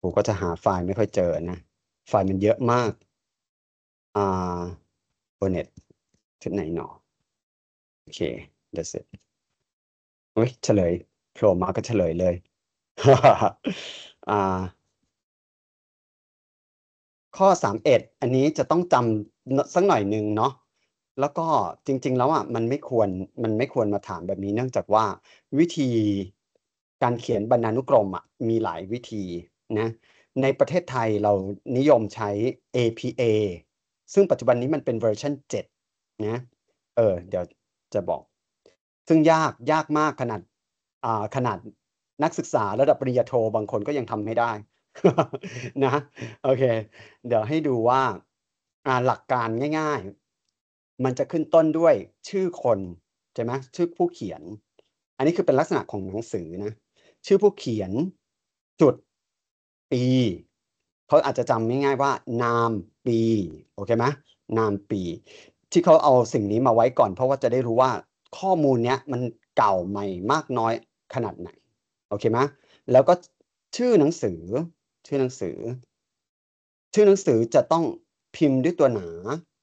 ผมก็จะหาไฟล์ไม่ค่อยเจอนะไฟล์มันเยอะมาก อ่าโอเน็ตที่ไหนหนอโอเคเดี๋ยวสิเฮ้ยเฉลยโผล่มาก็เฉลยเลยอ่า ข้อสามเอันนี้จะต้องจำสักหน่อยหนึ่งเนาะ แล้วก็จริงๆ แล้วอ่ะ มันไม่ควร มันไม่ควรมาถามแบบนี้ เนื่องจากว่าวิธีการเขียนบรรณานุกรมอ่ะ มีหลายวิธีนะในประเทศไทยเรานิยมใช้ APA ซึ่งปัจจุบันนี้มันเป็นเวอร์ชัน7นะเออเดี๋ยวจะบอก ซึ่งยากยากมากขนาดอ่าขนาดนักศึกษาระดับปริญญาโทบางคนก็ยังทำไม่ได้นะโอเคเดี๋ยวให้ดูว่าหลักการง่ายๆ มันจะขึ้นต้นด้วยชื่อคน ใช่ไหมชื่อผู้เขียน อันนี้คือเป็นลักษณะของหนังสือนะชื่อผู้เขียนจุดปีเขาอาจจะจำง่ายๆว่า นามปีโอเคไหมนามปี ที่เขาเอาสิ่งนี้มาไว้ก่อนเพราะว่าจะได้รู้ว่าข้อมูลเนี้ยมันเก่าใหม่มากน้อยขนาดไหนโอเคไหมแล้วก็ชื่อหนังสือชื่อหนังสือ ชื่อหนังสือจะต้องพิมพ์ด้วยตัวหนา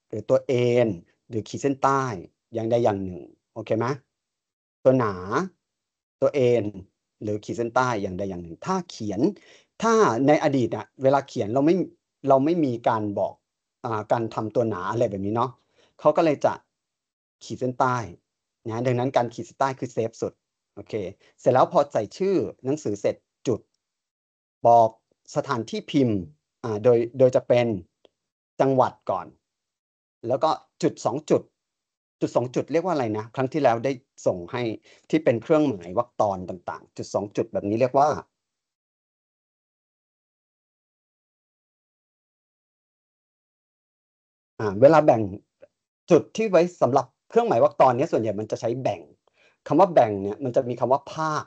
หรือตัวเอ็นหรือขีดเส้นใต้อย่างใดอย่างหนึ่งโอเคไหมตัวหนาตัวเอ็นหรือขีดเส้นใต้อย่างใดอย่างหนึ่งถ้าเขียนถ้าในอดีตอะเวลาเขียนเราไม่เราไม่มีการบอกอการทำตัวหนาอะไรแบบนี้เนาะเขาก็เลยจะขีดเส้นใต้นะดังนั้นการขีดเส้นใต้คือเซฟสุดโอเคเสร็จแล้วพอใส่ชื่อหนังสือเสร็จจุด บอกสถานที่พิมพ์อ่าโดยโดยจะเป็นจังหวัดก่อน แล้วก็จุดสองจุด จุดสองจุดเรียกว่าอะไรนะ ครั้งที่แล้วได้ส่งให้ที่เป็นเครื่องหมายวรรคตอนต่างๆ จุดสองจุดแบบนี้เรียกว่าเวลาแบ่งจุดที่ไว้สำหรับเครื่องหมายวรรคตอนนี้ส่วนใหญ่มันจะใช้แบ่ง คำว่าแบ่งเนี่ย มันจะมีคำว่าภาค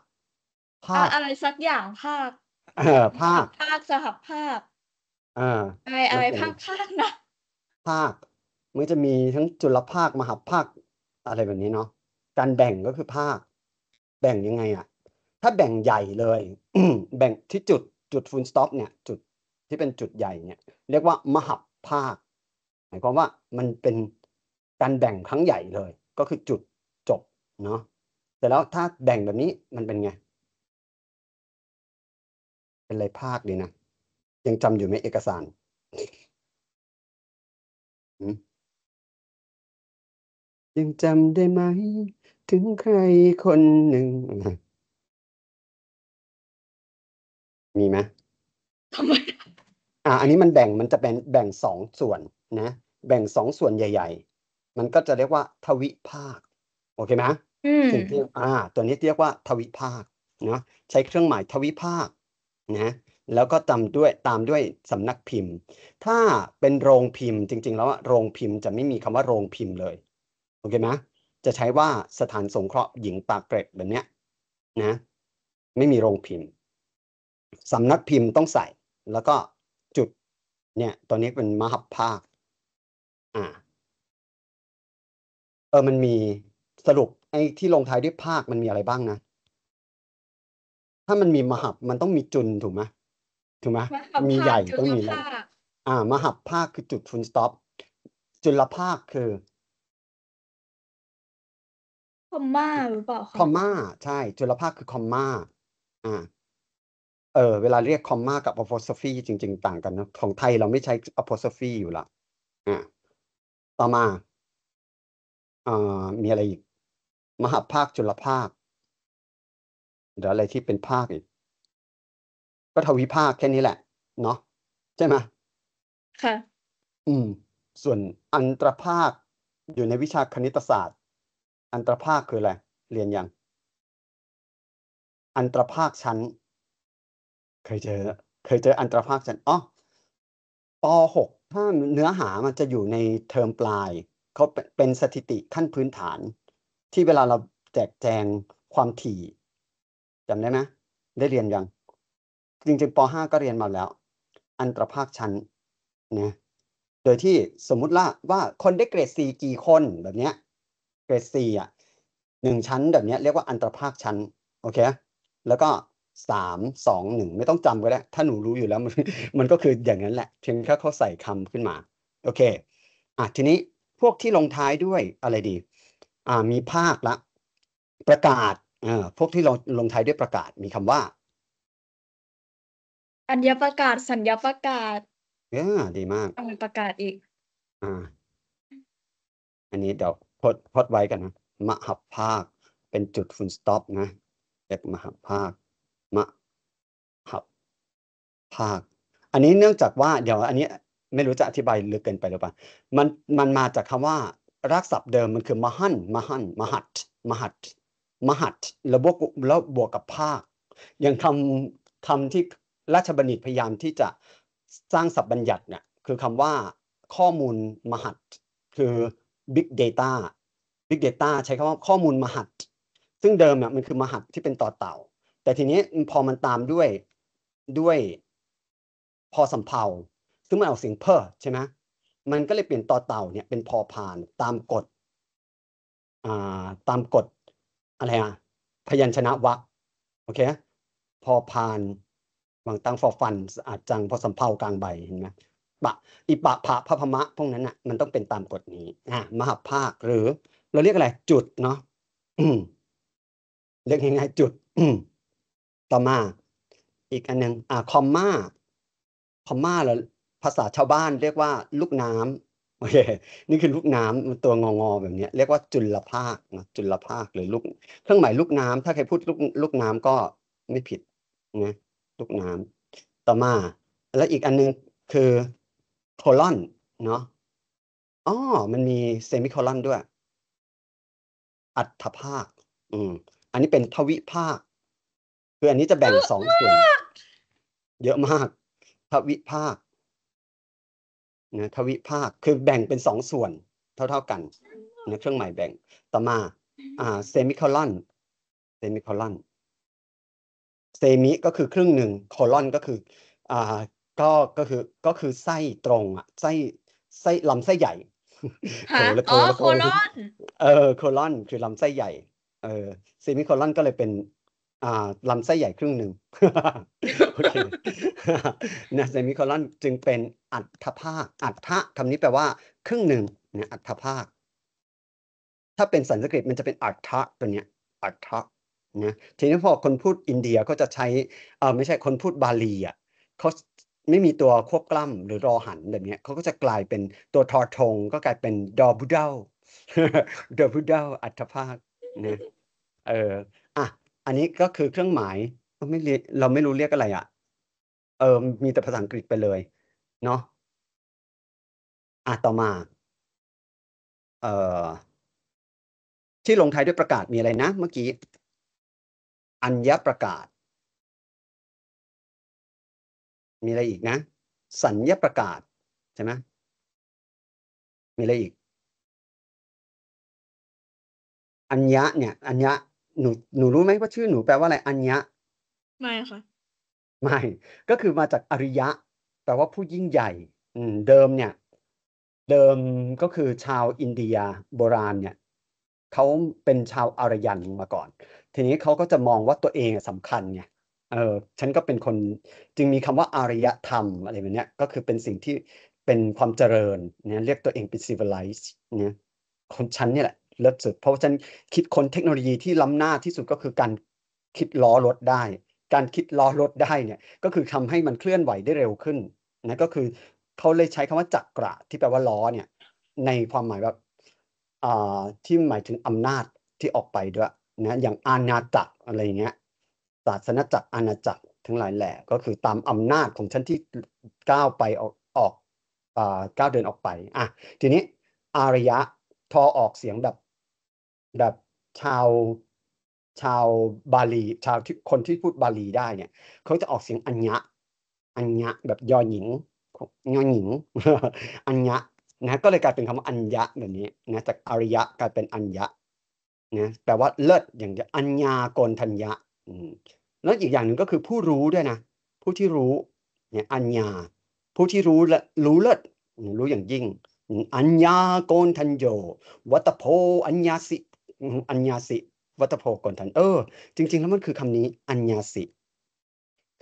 ภาคอะไรสักอย่างภาคเออภาคภาคสหภาคอ่าอะไรอะไรภาคภาคนะภาค มันจะมีทั้งจุลภาค มหาภาคอะไรแบบนี้เนาะการแบ่งก็คือภาค แบ่งยังไงอะถ้าแบ่งใหญ่เลยแบ่งที่จุดจุดฟูลสต็อปเนี่ย จุดที่เป็นจุดใหญ่เนี่ย เรียกว่า มหาภาคหมายความว่ามันเป็นการแบ่งครั้งใหญ่เลย ก็คือจุดจบเนาะแต่แล้วถ้าแบ่งแบบนี้มันเป็นไง เป็นอะไรภาคดีนะ ยังจำอยู่ไหมเอกสารยังจำได้ไหม ถึงใครคนหนึ่งมีไหมทำไมอ่าอันนี้มันแบ่งมันจะเป็นแบ่งสองส่วนนะแบ่งสองส่วนใหญ่ๆ มันก็จะเรียกว่าทวิภาคโอเคไหมสิ่งที่อ่าตัวนี้เรียกว่าทวิภาคเนาะใช้เครื่องหมายทวิภาคนะแล้วก็ตามด้วยตามด้วยสำนักพิมพ์ ถ้าเป็นโรงพิมพ์จริงๆ แล้วโรงพิมพ์จะไม่มีคำว่าโรงพิมพ์เลยโอเคไหมจะใช้ว่าสถานสงเคราะห์หญิงปากเกร็ดแบบเนี้ยนะไม่มีโรงพิมพ์สำนักพิมพ์ต้องใส่ แล้วก็จุดเนี่ยตอนนี้เป็นมหัภาคอ่า เออมันมีสรุปไอ้ที่ลงท้ายด้วยภาคมันมีอะไรบ้างนะถ้ามันมีมหับมันต้องมีจุนถูกไหมถูกไหมมีใหญ่ต้องมีอ่า มหับภาคคือจุดฟุลสต็อปจุลภาคคือ คอมมาหรือเปล่าคอมมาใช่ จุลภาคคือคอมมาอ่าเออเวลาเรียกคอมมากับอพอสโ r ฟีจริงๆ ต่างกันนะของไทยเราไม่ใช้อพอสโ r ฟีอยู่ละอ่าต่อมาเอ่อมีอะไรอีก มหาภาคจุลภาคหรืออะไรที่เป็นภาคอีกก็ทวิภาคแค่นี้แหละ เนาะใช่ไหมค่ะอืม ส่วนอันตรภาคอยู่ในวิชาคณิตศาสตร์ อันตรภาคคืออะไรเรียนยัง อันตรภาคชั้น เคยเจอ เคยเจออันตรภาคชั้นอ๋อป .6 ถ้าเนื้อหามันจะอยู่ในเทอมปลายเขาเป็นสถิติขั้นพื้นฐาน ที่เวลาเราแจกแจงความถี่จำได้ไหมได้เรียนยัง จริงๆป .5 ก็เรียนมาแล้วอันตรภาคชั้นนะโดยที่สมมุติละว่าคนได้เกรด C กี่คนแบบเนี้ยเกรด C อ่ะหนึ่งชั้นแบบเนี้ยเรียกว่าอันตรภาคชั้นโอเคแล้วก็สามสองหนึ่งไม่ต้องจำก็ได้ถ้าหนูรู้อยู่แล้ว มัน มันก็คืออย่างนั้นแหละเพียงแค่เขาใส่คำขึ้นมา โอเคอ่ะทีนี้พวกที่ลงท้ายด้วยอะไรดี อ่ามีภาคละประกาศอ่าพวกที่ลงลงท้ายด้วยประกาศมีคำว่าอัญญประกาศสัญญประกาศเออดีมากอัญปประกาศอีกอ่าอันนี้เดี๋ยวพดพดไว้กันนะมหับภาคเป็นจุดฟุลสต็อปนะเอีกมหับภาคาคอันนี้เนื่องจากว่าเดี๋ยวอันนี้ไม่รู้จะอธิบายลึกเกินไปหรือเปล่ามันมันมาจากคำว่ารากศัพท์เดิมมันคือมหันมหันมหัดมหัดมหัดแล้วบวกแล้วบวกกับภาคอย่างคำคำที่ราชบัณฑิตพยายามที่จะสร้างศัพท์บัญญัติเนี่ยคือคำว่าข้อมูลมหัดคือ Big Data Big Data ใช้คำว่าข้อมูลมหัดซึ่งเดิมเนี่ยมันคือมหัดที่เป็นต่อเต่า แต่ทีนี้พอมันตามด้วยด้วยพอสำเพาซึ่งมันออกเสียงเพอใช่ไหม มันก็เลยเปลี่ยนต่อเต่าเนี่ยเป็นพอผ่านตามกฎ อ่า ตามกฎอะไรอ่ะ พยัญชนะวะคโอเค พอผ่าน วางตังฟอฟันสะอาดจังพอสำเพากลางใบเห็นไหมปะอิปะผะพะพมะ พวกนั้นอ่ะ มันต้องเป็นตามกฎนี้อ่ะมหาภาค หรือ เราเรียกอะไร จุดเนาะ เรียกยังไงจุด ต่อมา อีกอันหนึ่งอ่าคอมมาพม่าหรือภาษาชาวบ้านเรียกว่าลูกน้ำโอเคนี่คือลูกน้ำมันตัวงองอแบบนี้เรียกว่าจุลภาคนะจุลภาคหรือลูกเครื่องหมายลูกน้ำถ้าใครพูดลูกลูกน้ำก็ไม่ผิดนะลูกน้ำต่อมาแล้วอีกอันนึงคือโคลอนเนาะอ๋อมันมีเซมิโคลอนด้วยอัตภาค อืมอันนี้เป็นทวิภาคคืออันนี้จะแบ่งสองส่วนเยอะมากทวิภาคนะทวิภาค คือแบ่งเป็นสองส่วนเท่า ๆกันนะเครื่องหมายแบ่งต่อมาอ่าเซมิคอลอนเซมิคอลอนเซมิก็คือครึ่งหนึ่งคอลอนก็คือ อ่า ก็ ก็คือ ก็คือไส้ตรงอ่ะไส้ ไส้ลำไส้ใหญ่โอ้แโคลอนเออโคลอนคือลำไส้ใหญ่ เออเซมิคอลอนก็เลยเป็นอ่าลำไส้ใหญ่ครึ่งหนึ่งโอเค นะเซมิคอลอนจึงเป็นอัฐภาค อัฐะคำนี้แปลว่าครึ่งหนึ่งเนี่ย อัฐภาค ถ้าเป็นสันสกฤตมันจะเป็นอัฐะตัวเนี้ย อัฐะนะทีนี้พอคนพูดอินเดียก็จะใช้ เออไม่ใช่คนพูดบาลีอ่ะเขาไม่มีตัวควบกล้ำหรือรอหันแบบเนี้ยเขาก็จะกลายเป็นตัวทอทงก็กลายเป็นดอบุดเดาดอบุดเดาอัฐภาคเนี่ยเอออันนี้ก็คือเครื่องหมายไม่เราไม่รู้เรียกอะไรอะ่ะเออมีแต่ภาษาอังกฤษไปเลยเนาะอ่ะต่อมาเอ่อที่ลงท้ายด้วยประกาศมีอะไรนะ เมื่อกี้อัญญประกาศ มีอะไรอีกนะ สัญญประกาศใช่ไหมมีอะไรอีกอัญญะเนี่ยอัญญะหนูหนูรู้ไหมว่าชื่อหนูแปลว่าอะไรอัญญะไม่ค่ะไม่ก็คือมาจากอริยะแปลว่าผู้ยิ่งใหญ่อืมเดิมเนี่ยเดิมก็คือชาวอินเดียโบราณเนี่ยเขาเป็นชาวอารยันมาก่อน ทีนี้เขาก็จะมองว่าตัวเองสำคัญไงเออฉันก็เป็นคนจึงมีคำว่าอารยธรรมอะไรแบบนี้ก็คือเป็นสิ่งที่เป็นความเจริญเนี่ยเรียกตัวเองเป็น civilized เนี่ยคนชั้นเนี่ยแหละเลิศสุดเพราะฉันคิดคนเทคโนโลยีที่ล้ำหน้าที่สุดก็คือการคิดล้อรถได้ การคิดล้อรถได้เนี่ยก็คือทำให้มันเคลื่อนไหวได้เร็วขึ้นนะก็คือเขาเลยใช้คำว่าจักระที่แปลว่าล้อเนี่ยในความหมายแบบอ่าที่หมายถึงอำนาจที่ออกไปด้วยนะอย่างอาณาจักรอะไรเงี้ยศาสนาจักรอาณาจักรทั้งหลายแหละก็คือตามอำนาจของฉันที่ก้าวไปออกออกก้าวเดินออกไปอ่ะทีนี้อารยะทอออกเสียงแบบแบบชาว ชาวบาลี ชาวคนที่พูดบาลีได้เนี่ยเขาจะออกเสียงอัญญะอัญญะแบบยอหญิงยอหญิงอัญญะนะก็เลยกลายเป็นคำว่าอัญญะแบบนี้นะจากอริยะกลายเป็นอัญญะนะแปลว่าเลิศอย่างอัญญากลทัญญะแล้วอีกอย่างหนึ่งก็คือผู้รู้ด้วยนะผู้ที่รู้เนี่ยอัญญา ผู้ที่รู้และรู้เลิศรู้อย่างยิ่งอัญญาโกนทัญโยวัตโพอัญญาสิอัญญาสิวัตโพกนทันเออจริงๆแล้วมันคือคำนี้ อัญญาสิ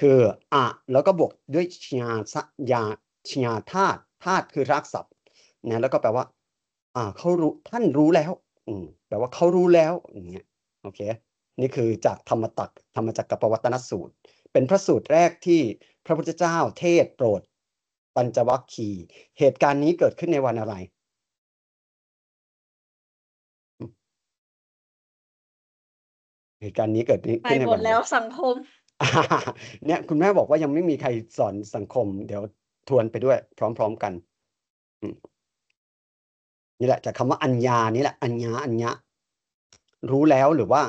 คืออะแล้วก็บวกด้วยชยาสยาชยาธาตุธาตุคือรากศัพท์นะแล้วก็แปลว่าอ่าเขารู้ท่านรู้แล้วอืมแปลว่าเขารู้แล้วอย่างเงี้ยโอเคนี่คือจากธรรมตักธรรมจักรประวัตนสูตร เป็นพระสูตรแรกที่พระพุทธเจ้าเทศโปรด ปัญจวัคคีย์เหตุการณ์นี้เกิดขึ้นในวันอะไรเหตุการณ์นี้เกิดขึ้นในหมดแล้วสังคมเนี่ยคุณแม่บอกว่ายังไม่มีใครสอนสังคม เดี๋ยวทวนไปด้วยพร้อมๆกัน นี่แหละจากคำว่าอัญญา นี่แหละ อัญญาอัญญะรู้แล้วหรือว่า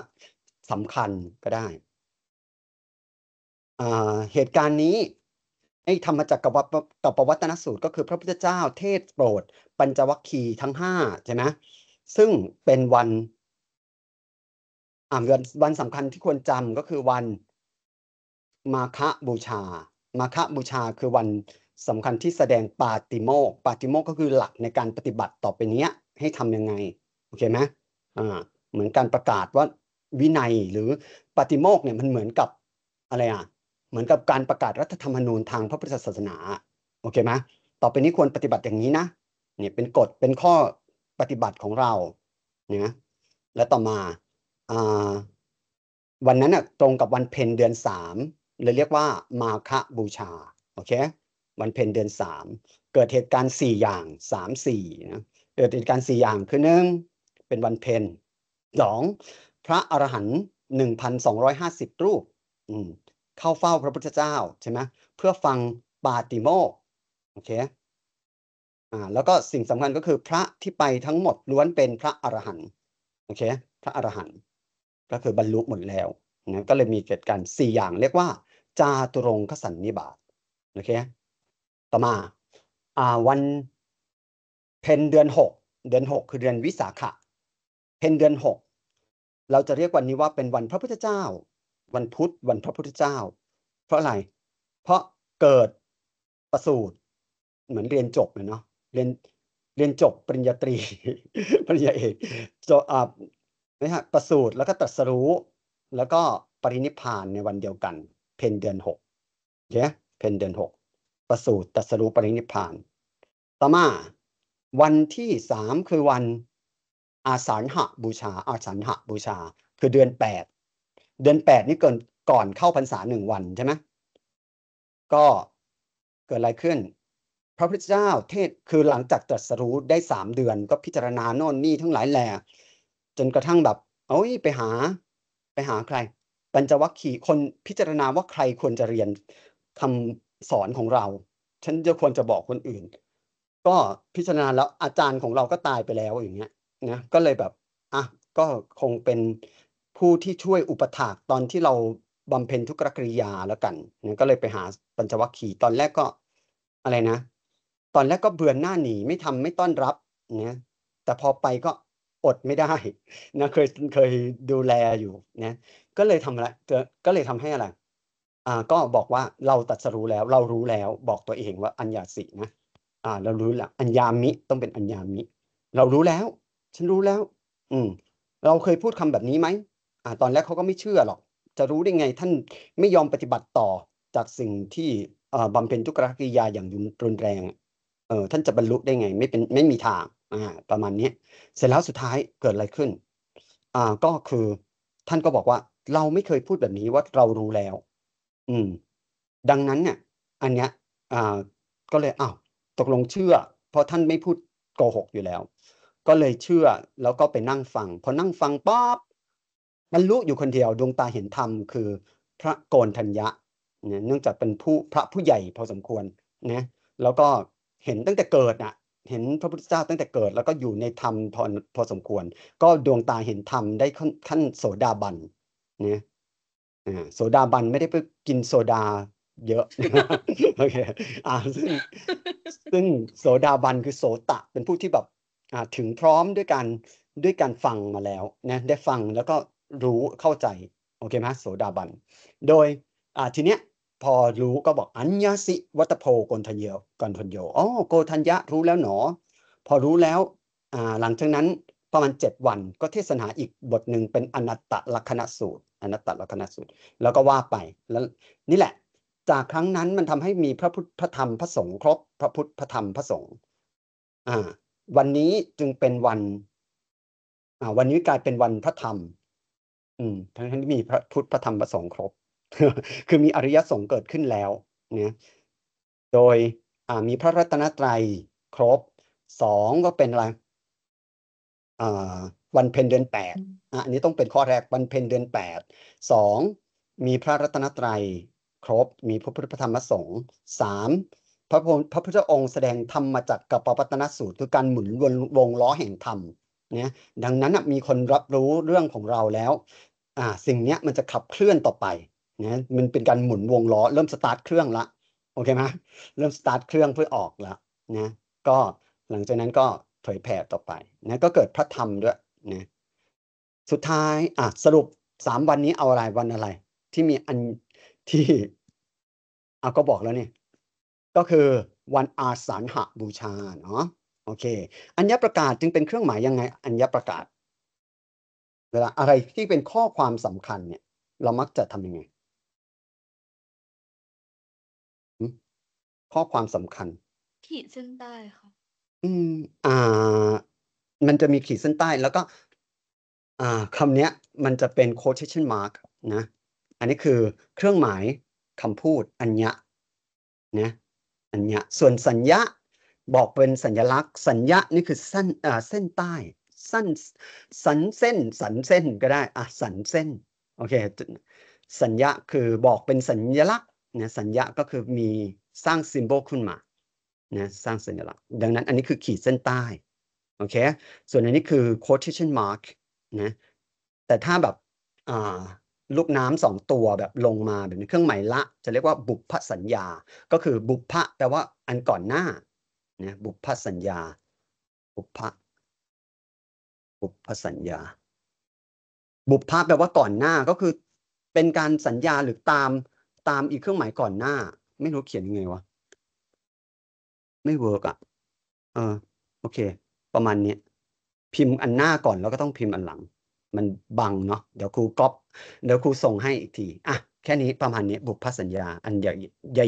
สำคัญก็ได้เหตุการณ์นี้ไอ้ธรรมจักรวัตกับประวัตนสูตรก็คือพระพุทธเจ้าเทศโปรด ปัญจวัคคีย์ทั้งห้าใช่ไหมซึ่งเป็นวันอ่าวันวันสำคัญที่ควรจำก็คือวัน มาฆบูชา มาฆบูชาคือวันสำคัญที่แสดงปาติโมกปาติโมกก็คือหลักในการปฏิบัติต่อไปเนี้ยให้ทำยังไงโอเคไหมอ่าเหมือนการประกาศว่าวินัยหรือปาติโมกเนี่ยมันเหมือนกับอะไรอ่ะเหมือนกับการประกาศรัฐธรรมนูญทางพระพุทธศาสนาโอเคไหมต่อไปนี้ควรปฏิบัติอย่างนี้นะเนี่ยเป็นกฎเป็นข้อปฏิบัติของเราเนี่ยและต่อมาวันนั้นน่ะตรงกับวันเพ็ญเดือนสามเลยเรียกว่ามาฆบูชาโอเควันเพ็ญเดือนสามเกิดเหตุการณ์สี่อย่างสามสี่นะเกิดเหตุการณ์สี่อย่างคือหนึ่งเป็นวันเพ็ญสองพระอรหันต์หนึ่งพันสองร้อยห้าสิบรูป เข้าเฝ้าพระพุทธเจ้า ใช่ไหมเพื่อฟังปาติโมโอเคอ่าแล้วก็สิ่งสำคัญก็คือพระที่ไปทั้งหมดล้วนเป็นพระอรหันต์โอเคพระอรหันต์ก็คือบรรลุหมดแล้วนะก็เลยมีเกิดการ4อย่าง เรียกว่า จาตุรงคสันนิบาต โอเค ต่อมา อ่าวัน เพนเดือน6 เดือน6คือเดือนวิสาขะ เพนเดือน6เราจะเรียกวันนี้ว่าเป็นวันพระพุทธเจ้า วันพุธวันพระพุทธเจ้า เพราะอะไร เพราะเกิดประสูติเหมือนเรียนจบเนาะ เรียนเรียนจบปริญญาตรี ปริญญาเอกจบนะฮะประสูติแล้วก็ตรัสรู้แล้วก็ปรินิพานในวันเดียวกัน เพนเดือนหกเยเพนเดือนหกประสูติตรัสรู้ปรินิพาน ต่อมาวันที่สามคือวันอาสาฬหะบูชา อาสาฬหะบูชาคือเดือนแปดเดือนแปดนี่เกินก่อนเข้าพรรษาหนึ่งวันใช่ไหมก็เกิดอะไรขึ้นพระพุทธเจ้าเทศคือหลังจากตรัสรู้ได้สามเดือนก็พิจารณาโน่นนี่ทั้งหลายแหล่จนกระทั่งแบบเอ้ยไปหาไปหาใครปัญจวัคคีย์คนพิจารณาว่าใครควรจะเรียนคำสอนของเราฉันจะควรจะบอกคนอื่น ก็พิจารณาแล้วอาจารย์ของเราก็ตายไปแล้วอย่างเงี้ยนะก็เลยแบบอ่ะก็คงเป็นผู้ที่ช่วยอุปถากตอนที่เราบำเพ็ญทุกรกริยาแล้วกันนะก็เลยไปหาปัญจวัคคีย์ตอนแรกก็อะไรนะ ตอนแรกก็เบือนหน้าหนีไม่ทำไม่ต้อนรับเนี่ยแต่พอไปก็อดไม่ได้นะเคยเคยดูแลอยู่นะก็เลยทำอะไรก็เลยทำให้อะไร อ่า ก็บอกว่าเราตัดสรู้แล้ว เรารู้แล้ว บอกตัวเองว่าอัญญาสินะ อ่า เรารู้แล้วอัญญามิต้องเป็นอัญญามิ เรารู้แล้ว ฉันรู้แล้ว อืม เราเคยพูดคำแบบนี้ไหม อ่า ตอนแรกเขาก็ไม่เชื่อหรอก จะรู้ได้ไงท่านไม่ยอมปฏิบัติต่อจากสิ่งที่อ่าบำเพ็ญทุกรกิยาอย่างรุนแรง เออท่านจะบรรลุได้ไงไม่เป็นไม่มีทางอ่าประมาณนี้เสร็จแล้วสุดท้ายเกิดอะไรขึ้นอ่าก็คือท่านก็บอกว่า เราไม่เคยพูดแบบนี้ว่าเรารู้แล้ว อืมดังนั้นเนี่ยอันเนี้ยอ่าก็เลยอ้าวตกลงเชื่อเพราะท่านไม่พูดโกหกอยู่แล้ว ก็เลยเชื่อ แล้วก็ไปนั่งฟังพอนั่งฟังป๊๊บมันรู้อยู่คนเดียวดวงตาเห็นธรรมคือพระโกนธัญญะเนื่องจากเป็นผู้พระผู้ใหญ่พอสมควรนะแล้วก็เห็นตั้งแต่เกิดน่ะเห็นพระพุทธเจ้าตั้งแต่เกิดแล้วก็อยู่ในธรรมพอพอสมควร ก็ดวงตาเห็นธรรมได้ขั้นโสดาบันเนี่ยโสดาบันไม่ได้ไปกินโซดาเยอะโอเคอ่าซึ่งซึ่งโสดาบันคือโสตะเป็นผู้ที่แบบอ่าถึงพร้อมด้วยการด้วยการฟังมาแล้วนะได้ฟังแล้วก็รู้เข้าใจ โอเคไหมโสดาบัน โดยอ่าทีเนี้ยพอรู้ก็บอกอัญญาสิวัตโพกนทันโยกนทันโยอ๋อโกทัญญะรู้แล้วหนอ พอรู้แล้วหลังจากนั้นประมาณ7วันก็เทศนาอีกบทหนึ่งเป็นอนัตตลักนสูตร อนัตตลักนสูตร แล้วก็ว่าไป แล้ว นี่แหละ จากครั้งนั้นมันทำให้มีพระพุทธพระธรรมพระสงฆ์ครบ พระพุทธพระธรรมพระสงฆ์วันนี้จึงเป็นวันวันนี้กลายเป็นวันพระธรรมมทั้งที่มีพระพุทธพระธรรมพระสงฆ์ครบคือมีอริยสงฆ์เกิดขึ้นแล้วเนี่ยโดยมีพระรัตนตรัยครบสองก็เป็นอะไรวันเพ็ญเดือนแปดอันนี้ต้องเป็นข้อแรกวันเพ็ญเดือนแปดสองมีพระรัตนตรัย ครบมีพระพุทธธรรมสงฆ์สามพระพระพุทธองค์แสดงธรรมมาจากกับปปัตนสูตรคือการหมุนวนวงล้อแห่งธรรมเนี่ยดังนั้นมีคนรับรู้เรื่องของเราแล้วสิ่งนี้มันจะขับเคลื่อนต่อไปนะมันเป็นการหมุนวงล้อ เริ่มสตาร์ทเครื่องละโอเคไหมเริ่มสตาร์ทเครื่องเพื่อออกแล้วนะก็หลังจากนั้นก็เผยแผ่ต่อไปนะก็เกิดพระธรรมด้วยนะสุดท้ายอ่ะสรุปสามวันนี้เอาอะไรวันอะไร ที่มีอันที่เอาก็บอกแล้วเนี่ยก็คือวันอาสาหะบูชาเนาะโอเค อัญญประกาศจึงเป็นเครื่องหมายยังไง อัญญประกาศ เวลาอะไรที่เป็นข้อความสำคัญเนี่ย เรามักจะทํำยังไงข้อความสำคัญ ขีดเส้นใต้ค่ะอืมอ่ามันจะมีขีดเส้นใต้ แล้วก็อ่าคำเนี้ยมันจะเป็น quotation mark นะอันนี้คือเครื่องหมายคำพูดอัญญะนะอัญญะส่วนสัญญาบอกเป็นสัญลักษณ์ สัญญานี่คือสั้นอ่าเส้นใต้สั้นสันเส้นสันเส้นก็ได้อ่ะสันเส้นโอเคสัญญาคือบอกเป็นสัญลักษณ์นะสัญญา ก็คือมีสร้างซิมโบลขึ้นมานะสร้างสัญลักษณ์ ดังนั้นอันนี้คือขีดเส้นใต้ โอเค ส่วนอันนี้คือ quotation mark นะ แต่ถ้าแบบลูกน้ำสองตัวแบบลงมาแบบนี้เครื่องหมายละ จะเรียกว่าบุพสัญญา ก็คือบุพะแปลว่าอันก่อนหน้านะบุพสัญญา บุพะบุพสัญญา บุพะแปลว่าก่อนหน้า ก็คือเป็นการสัญญาหรือตามตามอีกเครื่องหมายก่อนหน้า ไม่รู้เขียนยังไงวะไม่เวิร์กอ่ะเออโอเค ประมาณนี้พิมพ์อันหน้าก่อนแล้วก็ต้องพิมพ์อันหลัง มันบังเนาะเดี๋ยวครูก๊อปเดี๋ยวครูส่งให้อีกทีอ่ะแค่นี้ประมาณนี้บุพสัญญาอันใหญ่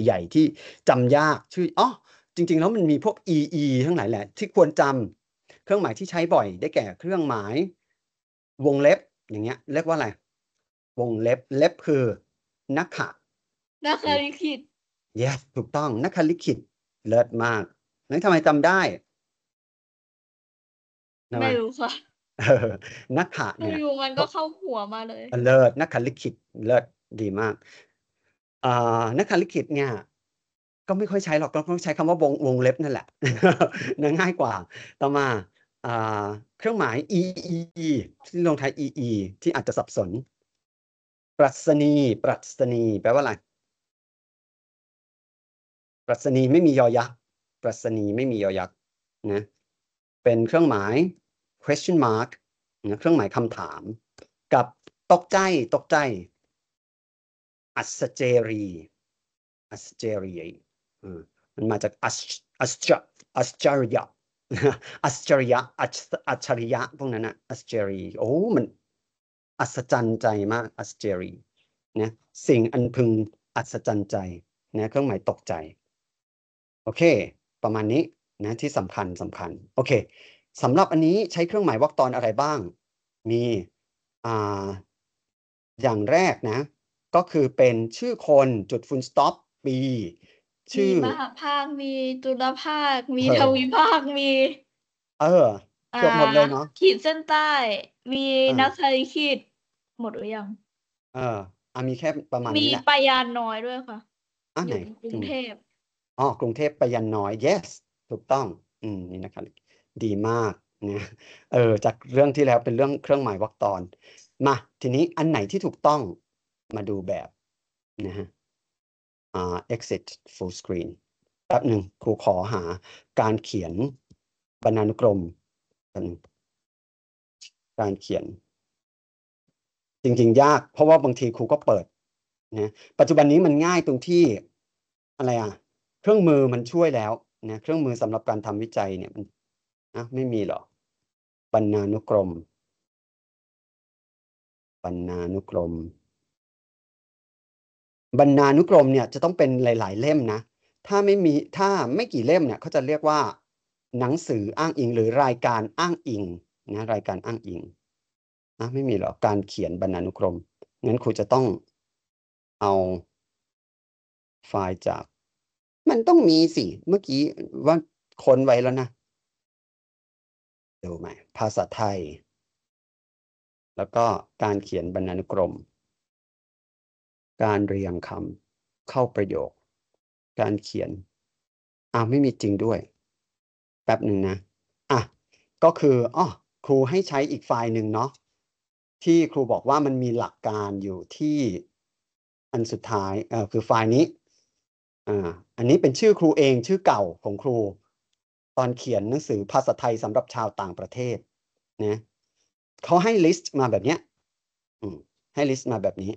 ใหญ่ที่จำยากชื่ออ๋อจริง ๆ แล้วมันมีพวก EE ทั้งหลายแหละ ที่ควรจำเครื่องหมายที่ใช้บ่อย ได้แก่เครื่องหมาย วงเล็บอย่างเงี้ยเรียกว่าอะไรวงเล็บเล็บคือนักขะนักคลิขิต yes ถูกต้องนักคลิขิตเลิศมากนั่นทำไมจำได้ ไม่รู้ค่ะนักขะเนี่ยอยู่มันก็เข้าหัวมาเลยเลิศนักคลิขิตเลิศ ดีมากอ่านักคลิขิตเนี่ย ก็ไม่ค่อยใช้หรอก ก็ต้องใช้คำว่าวงวงเล็บนั่นแหละนง่ายกว่า ต่อมาเครื่องหมาย EE ที่ลงท้าย EE ที่อาจจะสับสน ปรัชนีปรัชนีแปลว่าอะไรรัศนีไม่มียอยักษ์รัศนีไม่มียอยักษ์นะเป็นเครื่องหมาย question mark นะเครื่องหมายคำถาม กับตกใจ ตกใจ อัศเจรี อัศเจรีมันมาจากอัศอัศจอัศจริยะอัศจริยะอัศอัจฉริยะพวกนั้นนะอัศเจรี โอ้ มัน อัศจรรย์ใจมาก อัศเจรีนะสิ่งอันพึง อัศจรรย์ใจนะเครื่องหมายตกใจโอเค ประมาณนี้นะที่สำคัญสำคัญโอเคสำหรับอันนี้ใช้เครื่องหมายวรรคตอนอะไรบ้าง มีอ่า อย่างแรกนะ ก็คือเป็นชื่อคนจุดฟุลสต็อปปี ชื่อมีมหาภาคมีจุลภาค มีเทวีภาคมี เออเกือบหมดเลยเนาะขีดเส้นใต้ มีนักไทขีดหมดหรือยัง เอออ่ะมีแค่ประมาณนี้แหละมีปยานน้อยด้วยค่ะอ่ะไหนยู่กรุงเทพอ๋อกรุงเทพไปยันน้อย yes ถูกต้อง อืม นี่นะครับดีมากนะเออจากเรื่องที่แล้วเป็นเรื่องเครื่องหมายวรรคตอน มา ทีนี้อันไหนที่ถูกต้องมาดูแบบนะฮะอ่า exit full screen แป๊บหนึ่งครูขอหาการเขียนบรรณานุกรม การเขียน จริงๆ ยาก เพราะว่าบางทีครูก็เปิด นะปัจจุบันนี้มันง่ายตรงที่อะไรอ่ะเครื่องมือมันช่วยแล้วนะเครื่องมือสำหรับการทำวิจัยเนี่ยนะไม่มีหรอบรรณานุกรม บรรณานุกรม บรรณานุกรมเนี่ยจะต้องเป็นหลาย ๆ เล่มนะ ถ้าไม่มีถ้าไม่กี่เล่มเนี่ยเขาจะเรียกว่าหนังสืออ้างอิง หรือรายการอ้างอิงนะรายการอ้างอิงนะไม่มีหรอกการเขียนบรรณานุกรมงั้นครูจะต้องเอาไฟล์จากมันต้องมีสิ เมื่อกี้ ว่า คนไว้แล้วนะ ดูไหม ภาษาไทย แล้วก็การเขียนบรรณานุกรม การเรียงคำเข้าประโยค การเขียนอ้าวไม่มีจริงด้วย แป๊บหนึ่งนะ อ่ะ ก็คือ อ๋อ ครูให้ใช้อีกไฟล์หนึ่งเนาะ ที่ครูบอกว่ามันมีหลักการอยู่ที่อันสุดท้ายเออคือไฟล์นี้อันนี้เป็นชื่อครูเองชื่อเก่าของครู ตอนเขียนหนังสือภาษาไทยสำหรับชาวต่างประเทศนะเขาให้ลิสต์มาแบบนี้ให้ลิสต์มาแบบนี้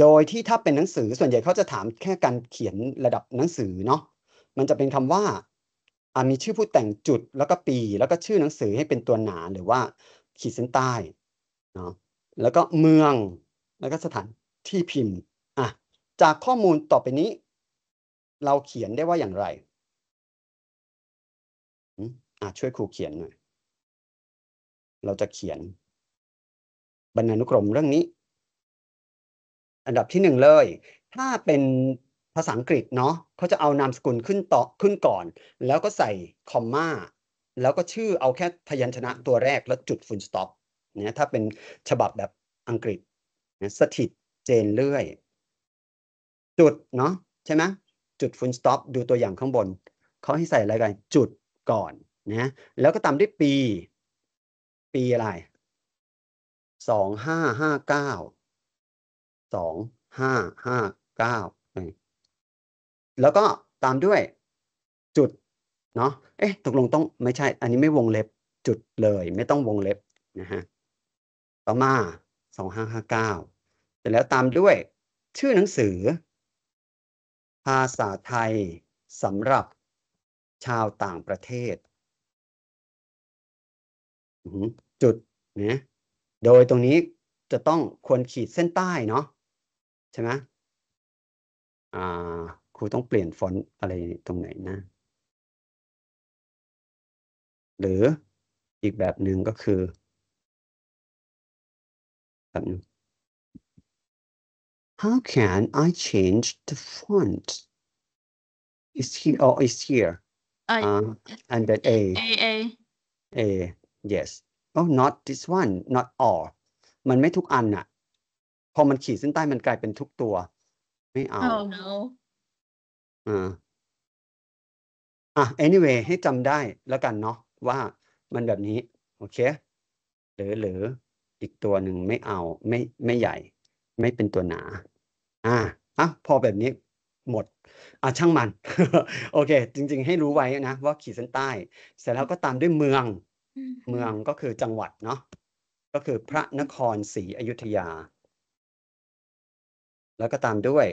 โดยที่ถ้าเป็นหนังสือส่วนใหญ่เขาจะถามแค่การเขียนระดับหนังสือเนาะมันจะเป็นคำว่ามีชื่อผู้แต่งจุดแล้วก็ปี แล้วก็ชื่อหนังสือให้เป็นตัวหนาหรือว่า ขีดเส้นใต้เนาะแล้วก็เมืองแล้วก็สถานที่พิมพ์จากข้อมูลต่อไปนี้เราเขียนได้ว่าอย่างไร อาช่วยครูเขียนหน่อย เราจะเขียนบรรณานุกรมเรื่องนี้ อันดับที่หนึ่งเลย ถ้าเป็นภาษาอังกฤษเนาะเขาจะเอานามสกุลขึ้นต่อขึ้นก่อนแล้วก็ใส่คอมมาแล้วก็ชื่อเอาแค่พยัญชนะตัวแรกแล้วจุดฟุลสต็อปเนี่ยถ้าเป็นฉบับแบบอังกฤษสถิตเจนเลื่อยจุดเนาะใช่ไหมจุด full stop ดูตัวอย่างข้างบน เขาให้ใส่อะไรกันจุดก่อนนะแล้วก็ตามด้วยปี ปีอะไรสองห้าห้าเก้าสองห้าห้าเก้าแล้วก็ตามด้วยจุดเนาะเอ๊ะตกลงต้อง ไม่ใช่ อันนี้ไม่วงเล็บจุดเลยไม่ต้องวงเล็บนะฮะต่อมาสองห้าห้าเก้าเสร็จแล้วตามด้วยชื่อหนังสือภาษาไทยสำหรับชาวต่างประเทศ จุดนะโดยตรงนี้จะต้องควรขีดเส้นใต้เนาะใช่ไหมอ่าครูต้องเปลี่ยนฟอนต์อะไรตรงไหนนะ หรืออีกแบบหนึ่งก็คือแบบนึง How can I change the font? i s h e or i s here. I, uh, and then A. A. A. A. Yes. Oh, not this one, not all. มันไม่ทุกอันอะพอมันขีดเส้นใต้มันกลายเป็นทุกตัวไม่เอา oh, no. อ่าอ่ะ anyway ให้จำได้แล้วกันเนาะว่ามันแบบนี้โอเคหรือหรืออีกตัวหนึ่งไม่เอาไม่ไม่ใหญ่ไม่เป็นตัวหนา อ่าอ่ะ พอแบบนี้ หมด อ่ะช่างมัน โอเค จริง ๆ ให้รู้ไว้นะว่าขีดเส้นใต้ เสร็จแล้วก็ตามด้วยเมือง เมืองก็คือจังหวัดเนาะ ก็คือพระนครศรีอยุธยา แล้วก็ตามด้วย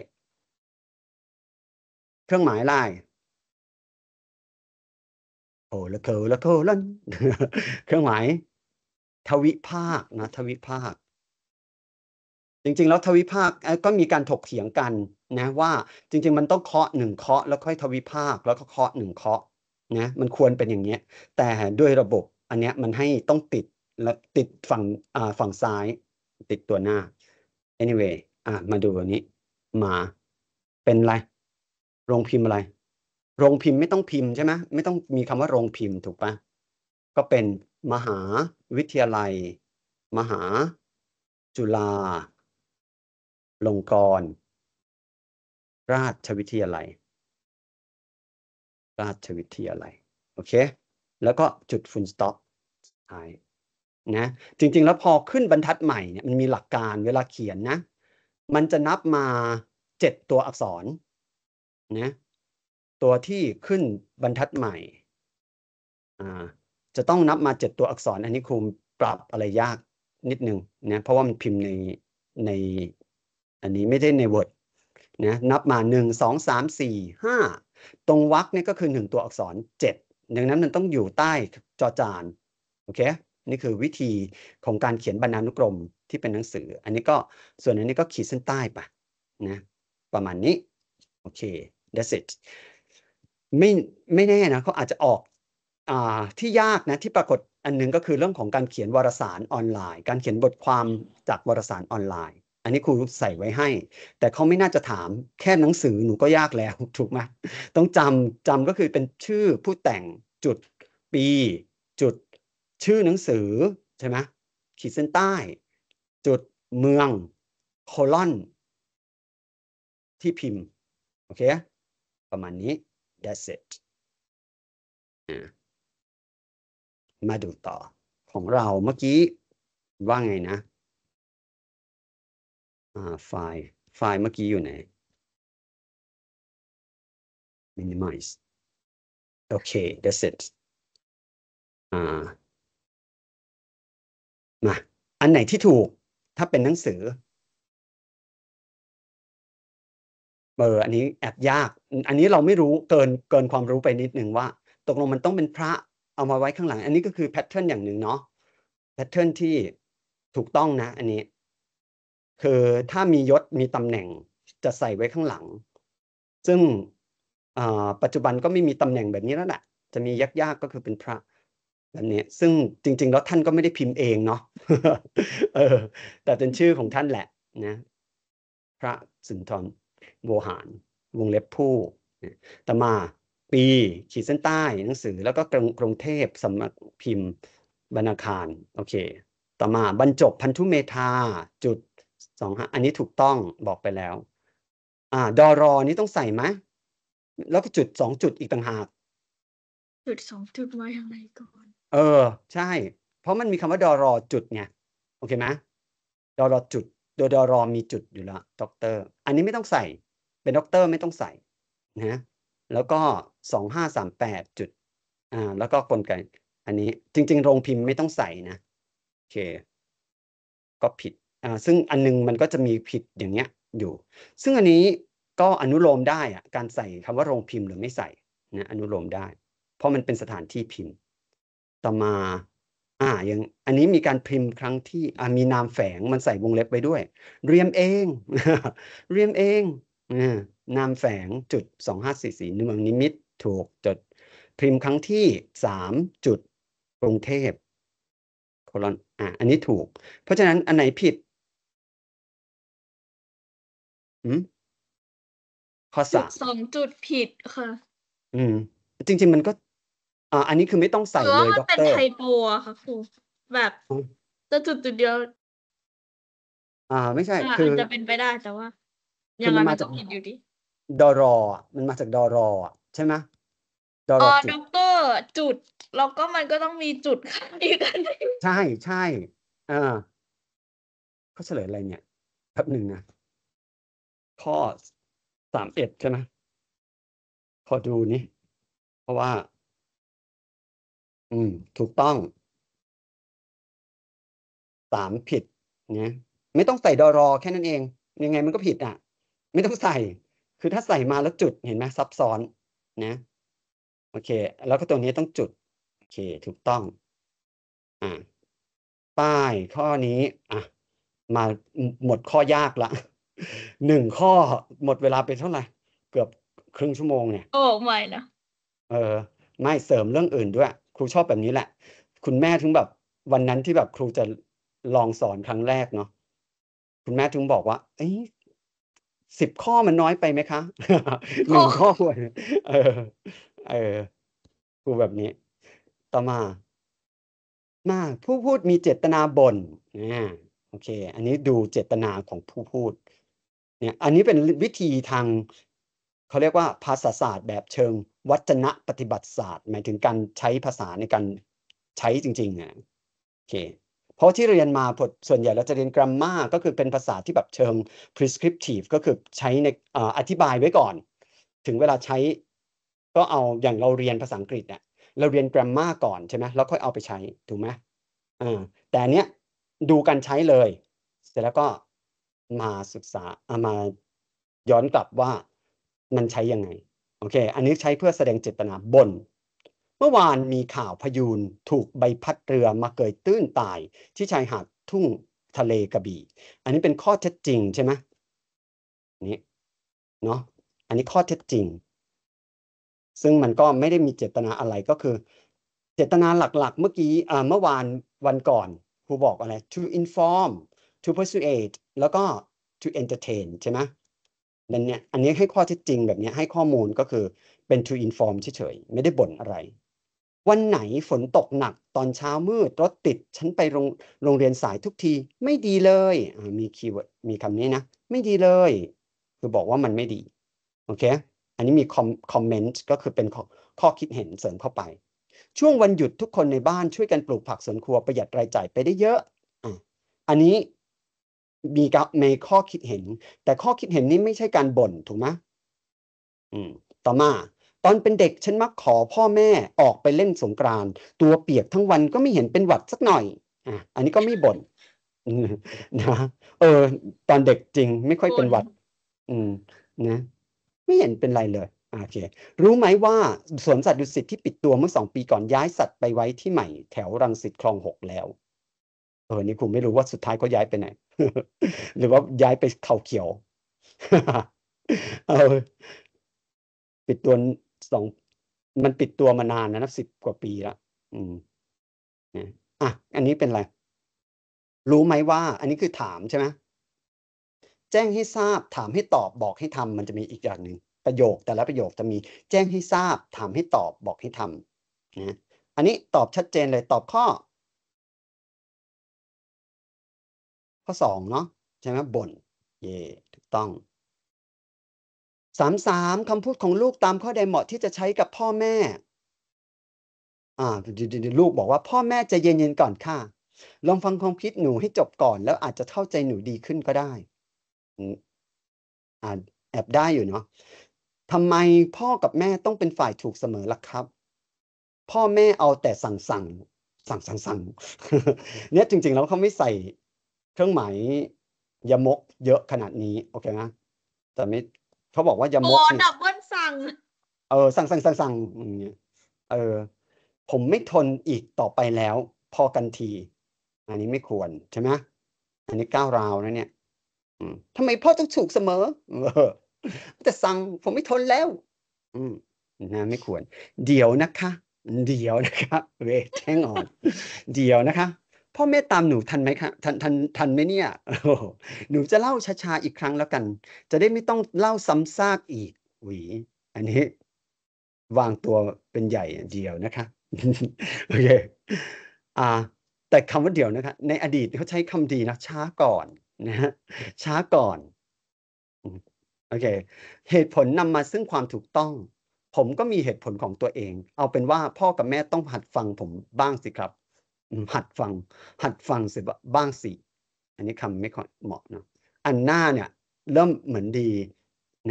เครื่องหมายลายโอ้ละเคอละเคอลันเครื่องหมาย ทวิภาคนะทวิภาคจริงๆแล้วทวิภาคก็มีการถกเถียงกันนะว่าจริงๆมันต้องเคาะหนึ่งเคาะแล้วค่อยทวิภาคแล้วก็เคาะหนึ่งเคาะนะมันควรเป็นอย่างเนี้ยแต่ด้วยระบบอันเนี้ยมันให้ต้องติดและติดฝั่งอ่าฝั่งซ้ายติดตัวหน้า anyway อ่ะมาดูอันนี้มาเป็นไร โรงพิมพ์อะไรโรงพิมพ์ไม่ต้องพิมพ์ใช่ไหมไม่ต้องมีคำว่าโรงพิมพ์ถูกปะก็เป็นมหาวิทยาลัย มหาจุฬาลงกรณราชวิทยาลัย ราชวิทยาลัย โอเค แล้วก็จุดฟุลสต็อ p ท้าย นะ จริงๆ แล้วพอขึ้นบรรทัดใหม่เนี่ย มันมีหลักการเวลาเขียนนะ มันจะนับมาเจ็ดตัวอักษร นะ ตัวที่ขึ้นบรรทัดใหม่อ่าจะต้องนับมาเจ็ดตัวอักษร อันนี้ครูปรับอะไรยากนิดนึง นะ เพราะว่ามันพิมพ์ในในอันนี้ไม่ได้ในบทนะนับมา 1 2 3 4 5 ตรงวรรคเนี่ยก็คือ 1 ตัวอักษร7ดังนั้นมันต้องอยู่ใต้จอจานโอเคนี่คือวิธีของการเขียนบรรณานุกรมที่เป็นหนังสืออันนี้ก็ส่วนอันนี้ก็ขีดเส้นใต้ไปนะประมาณนี้ โอเค that's it ไม่ไม่แน่นะเขาอาจจะออกอ่าที่ยากนะที่ปรากฏอันนึงก็คือเรื่องของการเขียนวารสารออนไลน์ การเขียนบทความจากวารสารออนไลน์อันนี้ครูใส่ไว้ให้ แต่เขาไม่น่าจะถามแค่หนังสือหนูก็ยากแล้ว ถูกไหมต้องจำจำก็คือเป็นชื่อผู้แต่งจุดปี จุดชื่อหนังสือ ใช่ไหมขีดเส้นใต้ จุดเมือง โคลอน ที่พิมพ์ โอเค ประมาณนี้ that's it มาดูต่อ ของเราเมื่อกี้ว่าไงนะอ่าไฟล์ไฟล์เมื่อกี้อยู่ไหน minimize โอเค that's it อ่ามาอันไหนที่ถูกถ้าเป็นหนังสือเบอร์อันนี้แอบยากอันนี้เราไม่รู้เกินเกินความรู้ไปนิดนึงว่า ตกลงมันต้องเป็นพระเอามาไว้ข้างหลัง อันนี้ก็คือแพทเทิร์นอย่างหนึ่งเนาะแพทเทิร์นที่ถูกต้องนะอันนี้คือถ้ามียศมีตำแหน่งจะใส่ไว้ข้างหลัง ซึ่งปัจจุบันก็ไม่มีตำแหน่งแบบนี้แล้วแหละจะมียักยากก็คือเป็นพระแบบนี้ซึ่งจริง ๆ แล้วท่านก็ไม่ได้พิมพ์เองเนาะแต่เป็นชื่อของท่านแหละนะพระสุนทรโวหาร วงเล็บผู้ต่มาปีขีดเส้นใต้หนังสือ แล้วก็กรุงเทพสำนักพิมพ์บรรณาคารโอเค ต่อมาบรรจบพันธุเมธาจุดสองห้าอันนี้ถูกต้องบอกไปแล้วอ่าดอรอนี้ต้องใส่ไหมแล้วก็จุดสองจุดอีกต่างหากจุดสองจุดไว้ยังไงก่อน เออ ใช่ เพราะมันมีคำว่าดอรอจุดไงโอเคไหมดอรอจุดโดยดอรอมีจุดอยู่แล้วด็อกเตอร์อันนี้ไม่ต้องใส่ เป็นด็อกเตอร์ไม่ต้องใส่นะแล้วก็สองห้าสามแปดจุดอ่าแล้วก็กลไกอันนี้จริงๆโรงพิมพ์ไม่ต้องใส่นะโอเคก็ผิดอ่าซึ่งอันนึงมันก็จะมีผิดอย่างเงี้ยอยู่ ซึ่งอันนี้ก็อนุโลมได้อะการใส่คำว่าโรงพิมพ์หรือไม่ใส่ นะอนุโลมได้ เพราะมันเป็นสถานที่พิมพ์ ต่อมา อ่าอย่างอันนี้มีการพิมพ์ครั้งที่อ่ามีนามแฝง มันใส่วงเล็บไปด้วย เรียมเอง เรียมเอง นามแฝงจุดสองห้าสี่สี่นมืองนิมิตถูกจดพิมพ์ครั้งที่สามจุดกรุงเทพโคลอนอ่าอันนี้ถูก เพราะฉะนั้นอันไหนผิดข้อสามสองจุดผิดค่ะ อืมจริงๆมันก็อ่าอันนี้คือไม่ต้องใส่เลยด็อกเตอร์มันเป็นไทโปอะค่ะครูแบบจะจุดจุดเดียว อ่าไม่ใช่คือจะเป็นไปได้แต่ว่ายังไงมันก็ผิดอยู่ดีดอรอมันมาจากดอรอใช่ไหมดอรอด็อกเตอร์จุดแล้วก็มันก็ต้องมีจุดข้างอีกอันใช่ใช่อ่าเขาเฉลยอะไรเนี่ยแป๊บหนึ่งนะข้อสามเอ็ดใช่ไหมขอดูนี่ เพราะว่า อืม ถูกต้อง สามผิด เนี่ย ไม่ต้องใส่ดอรอแค่นั้นเอง ยังไงมันก็ผิดอ่ะ ไม่ต้องใส่ คือถ้าใส่มาแล้วจุดเห็นไหมซับซ้อนนะโอเค แล้วก็ตัวนี้ต้องจุด โอเค ถูกต้อง อ่าป้ายข้อนี้ อ่ะ มาหมดข้อยากละหนึ่งข้อหมดเวลาไปเท่าไหร่เกือบครึ่งชั่วโมงเนี่ยโอ้ไม่นะเออไม่เสริมเรื่องอื่นด้วย ครูชอบแบบนี้แหละ คุณแม่ถึงแบบวันนั้นที่แบบครูจะลองสอนครั้งแรกเนาะคุณแม่ถึงบอกว่า เอ้สิบข้อมันน้อยไปไหมคะหนึ่งข้อควรเออเออครูแบบนี้ ต่อมา มาผู้พูดมีเจตนาบน่นอ่าโอเค อันนี้ดูเจตนาของผู้พูดเนี่ยอันนี้เป็นวิธีทาง เขาเรียกว่าภาษาศาสตร์แบบเชิงวัจนะปฏิบัติศาสตร์ หมายถึงการใช้ภาษาในการใช้จริงๆนะโอเคเพราะที่เรียนมา ส่วนใหญ่เราจะเรียนกราฟมาก็คือเป็นภาษาที่แบบเชิง prescriptive ก็คือใช้ในอธิบายไว้ก่อน ถึงเวลาใช้ก็เอาอย่างเราเรียนภาษาอังกฤษเนี่ยเราเรียนกราฟมาก่อนใช่ไหมแล้วค่อยเอาไปใช้ถูกไหมอ่าแต่เนี้ยดูการใช้เลย เสร็จแล้วก็มาศึกษาามาย้อนกลับว่ามันใช้ยังไงโอเคอันนี้ใช้เพื่อแสดงเจตนาบนเมื่อวานมีข่าวพยูนถูกใบพัดเรือมาเกยตื้นตายที่ชายหาดทุ่งทะเลกระบี่อันนี้เป็นข้อเท็จจริงใช่ไหมนี่เนาะอันนี้ข้อเท็จจริง ซึ่งมันก็ไม่ได้มีเจตนาอะไรก็คือ เจตนาหลักๆ เมื่อกี้เมื่อวานวันก่อนครูบอกอะไร to inform to persuade แล้วก็ to entertain ใช่ไหมนั่นเนี่ยอันนี้ให้ข้อที่จริงแบบนี้ให้ข้อมูลก็คือเป็น to inform เฉยๆ ไม่ได้บ่นอะไร วันไหนฝนตกหนักตอนเช้ามืด รถติด ฉันไปโรงโรงเรียนสายทุกทีไม่ดีเลย มีคีย์เวิร์ดมีคำนี้นะ ไม่ดีเลย คือบอกว่ามันไม่ดี โอเค อันนี้มีคอมเมนต์ก็คือเป็นข้อข้อคิดเห็นเสริมเข้าไป ช่วงวันหยุดทุกคนในบ้านช่วยกันปลูกผักสวนครัวประหยัดรายจ่ายไปได้เยอะ อันนี้มีในข้อคิดเห็น แต่ข้อคิดเห็นนี้ไม่ใช่การบ่นถูกไหมอืมต่อมา ตอนเป็นเด็กฉันมักขอพ่อแม่ออกไปเล่นสงกรานต์ตัวเปียกทั้งวันก็ไม่เห็นเป็นหวัดสักหน่อยอ่ะอันนี้ก็ไม่บ่นนะ เออ ตอนเด็กจริงไม่ค่อยเป็นหวัด อืม นะ ไม่เห็นเป็นไรเลยโอเค รู้ไหมว่าสวนสัตว์ดุสิตที่ปิดตัวเมื่อสองปีก่อนย้ายสัตว์ไปไว้ที่ใหม่แถวรังสิตคลองหกแล้ว เออนี่คุณไม่รู้ว่าสุดท้ายเขาย้ายไปไหนหรือว่าย้ายไปเขาเขียวเอาปิดตัวสองมันปิดตัวมานานนะนับสิบกว่าปีละอืมอ่ะอันนี้เป็นอะไร รู้ไหมว่า อันนี้คือถามใช่ไหมแจ้งให้ทราบถามให้ตอบบอกให้ทำ มันจะมีอีกอย่างหนึ่งประโยคแต่ละประโยคจะมี แจ้งให้ทราบ ถามให้ตอบบอกให้ทำนะอันนี้ตอบชัดเจนเลยตอบข้อข้อสองเนาะใช่ไหมบ่นเย่ถูกต้องสามสามคำพูดของลูกตามข้อใดเหมาะที่จะใช้กับพ่อแม่ อ่าลูกบอกว่า พ่อแม่จะเย็นๆก่อนค่ะ ลองฟังความคิดหนูให้จบก่อน แล้วอาจจะเข้าใจหนูดีขึ้นก็ได้อ่าแอบได้อยู่เนาะทำไมพ่อกับแม่ต้องเป็นฝ่ายถูกเสมอล่ะครับ พ่อแม่เอาแต่สั่งสั่งสั่งสั่งสั่งเนี่ยจริงๆแล้วเขาไม่ใส่เครื่องหมายยมกเยอะขนาดนี้โอเคนะแต่ไม่เขาบอกว่ายมกอ๋อเนี่ยดับเบิลสั่งเออ สั่งสั่งสั่งสั่งอย่างเงี้ยเออผมไม่ทนอีกต่อไปแล้ว พอกันที อันนี้ไม่ควรใช่ไหมอันนี้ก้าวราวนะเนี่ยทำไมพ่อต้องถูกเสมอแต่สั่งผมไม่ทนแล้วอืมนะ ไม่ควร เดี๋ยวนะคะ เดี๋ยวนะคะเวทแท่งอ่อนเดี๋ยวนะคะพ่อแม่ตามหนูทันไหมคะทันทันทันไหมเนี่ยหนูจะเล่าช้าๆ อีกครั้งแล้วกัน จะได้ไม่ต้องเล่าซ้ำซากอีกอุ๋ยอันนี้ วางตัวเป็นใหญ่เดียวนะคะโอเคอ่า แต่คำว่าเดียวนะคะ ในอดีตเขาใช้คำดีนะช้าก่อนนะฮะช้าก่อนโอเค เหตุผลนำมาซึ่งความถูกต้อง ผมก็มีเหตุผลของตัวเอง เอาเป็นว่าพ่อกับแม่ต้องหัดฟังผมบ้างสิครับหัดฟังหัดฟังสิบ้างสิอันนี้คำไม่ค่อยเหมาะเนาะอันหน้าเนี่ย เริ่มเหมือนดี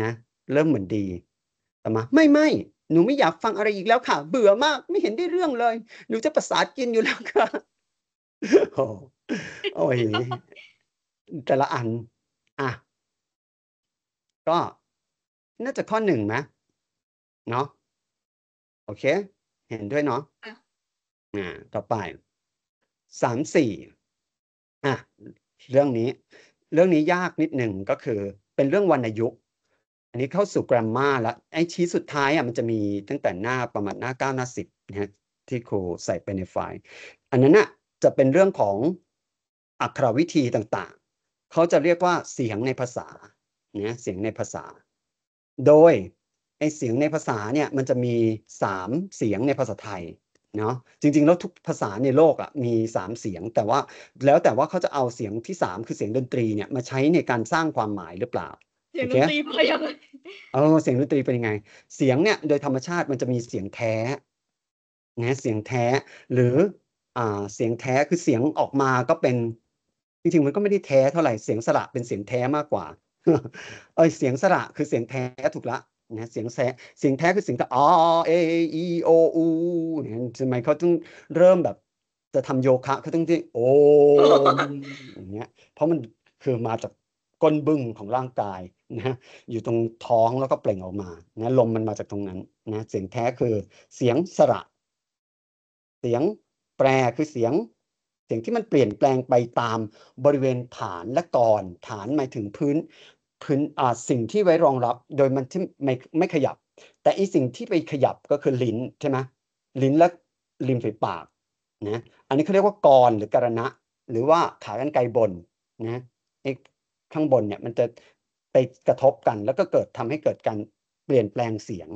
นะเริ่มเหมือนดีแต่มาไม่ไม่หนูไม่อยากฟังอะไรอีกแล้วค่ะ เบื่อมาก ไม่เห็นได้เรื่องเลยหนูจะประสาทกินอยู่แล้วค่ะโอ้โอ้ยแต่ละอัน อ่ะก็ น่าจะข้อหนึ่งไหมเนาะโอเค เห็นด้วยเนาะอ่าต่อไปสามสี่อ่ะ เรื่องนี้ เรื่องนี้ยากนิดหนึ่งก็คือเป็นเรื่องวรรณยุกอันนี้เข้าสู่กราฟมาแล้วไอ้ชี้สุดท้ายอ่ะมันจะมีตั้งแต่หน้าประมาณหน้าเก้าหน้าสิบนะที่ครูใส่ไปในไฟล์ อันนั้นอ่ะจะเป็นเรื่องของอักขรวิธีต่างๆเขาจะเรียกว่าเสียงในภาษาเนี่ยเสียงในภาษา โดยไอเสียงในภาษาเนี่ย มันจะมีสามเสียงในภาษาไทยเนาะจริงๆแล้วทุกภาษาในโลกอะ่ะมี3เสียงแต่ว่าแล้วแต่ว่าเขาจะเอาเสียงที่3คือเสียงดนตรีเนี่ยมาใช้ในการสร้างความหมายหรือเปล่าเสียงดนตรีเป็นยังไงเออเสียงดนตรีเป็นยังไง เสียงเนี่ย โดยธรรมชาติมันจะมีเสียงแท้นะเสียงแท้หรือ อ่าเสียงแท้คือเสียงออกมาก็เป็นจริงๆมันก็ไม่ได้แท้ เท่าไหร่เสียงสระเป็นเสียงแท้มากกว่า เออเสียงสระคือเสียงแท้ถูกละนะเสียงแท้เสียงแท้คือเสียงต่อ a e o u เนี่ยทำไมเขาต้องเริ่มแบบจะทำโยคะเขาต้องที่โออย่างเงี้ยเพราะมันคือมาจากก้นบึ้งของร่างกายนะอยู่ตรงท้องแล้วก็เปล่งออกมานะลมมันมาจากตรงนั้นนะเสียงแท้คือเสียงสระ เสียงแปรคือเสียง เสียงที่มันเปลี่ยนแปลงไปตามบริเวณฐานและก่อนฐานหมายถึงพื้นพื้นสิ่งที่ไว้รองรับโดยมันที่ไม่ไม่ขยับ แต่อีสิ่งที่ไปขยับก็คือลิ้นใช่ไหมลิ้นและลิมฝีปากนะอันนี้เขาเรียกว่ากรหรือกรณะ หรือว่าขากันไกลบนนะข้างบนเนี่ยมันจะไปกระทบกัน แล้วก็เกิดทำให้เกิดการเปลี่ยนแปลงเสียง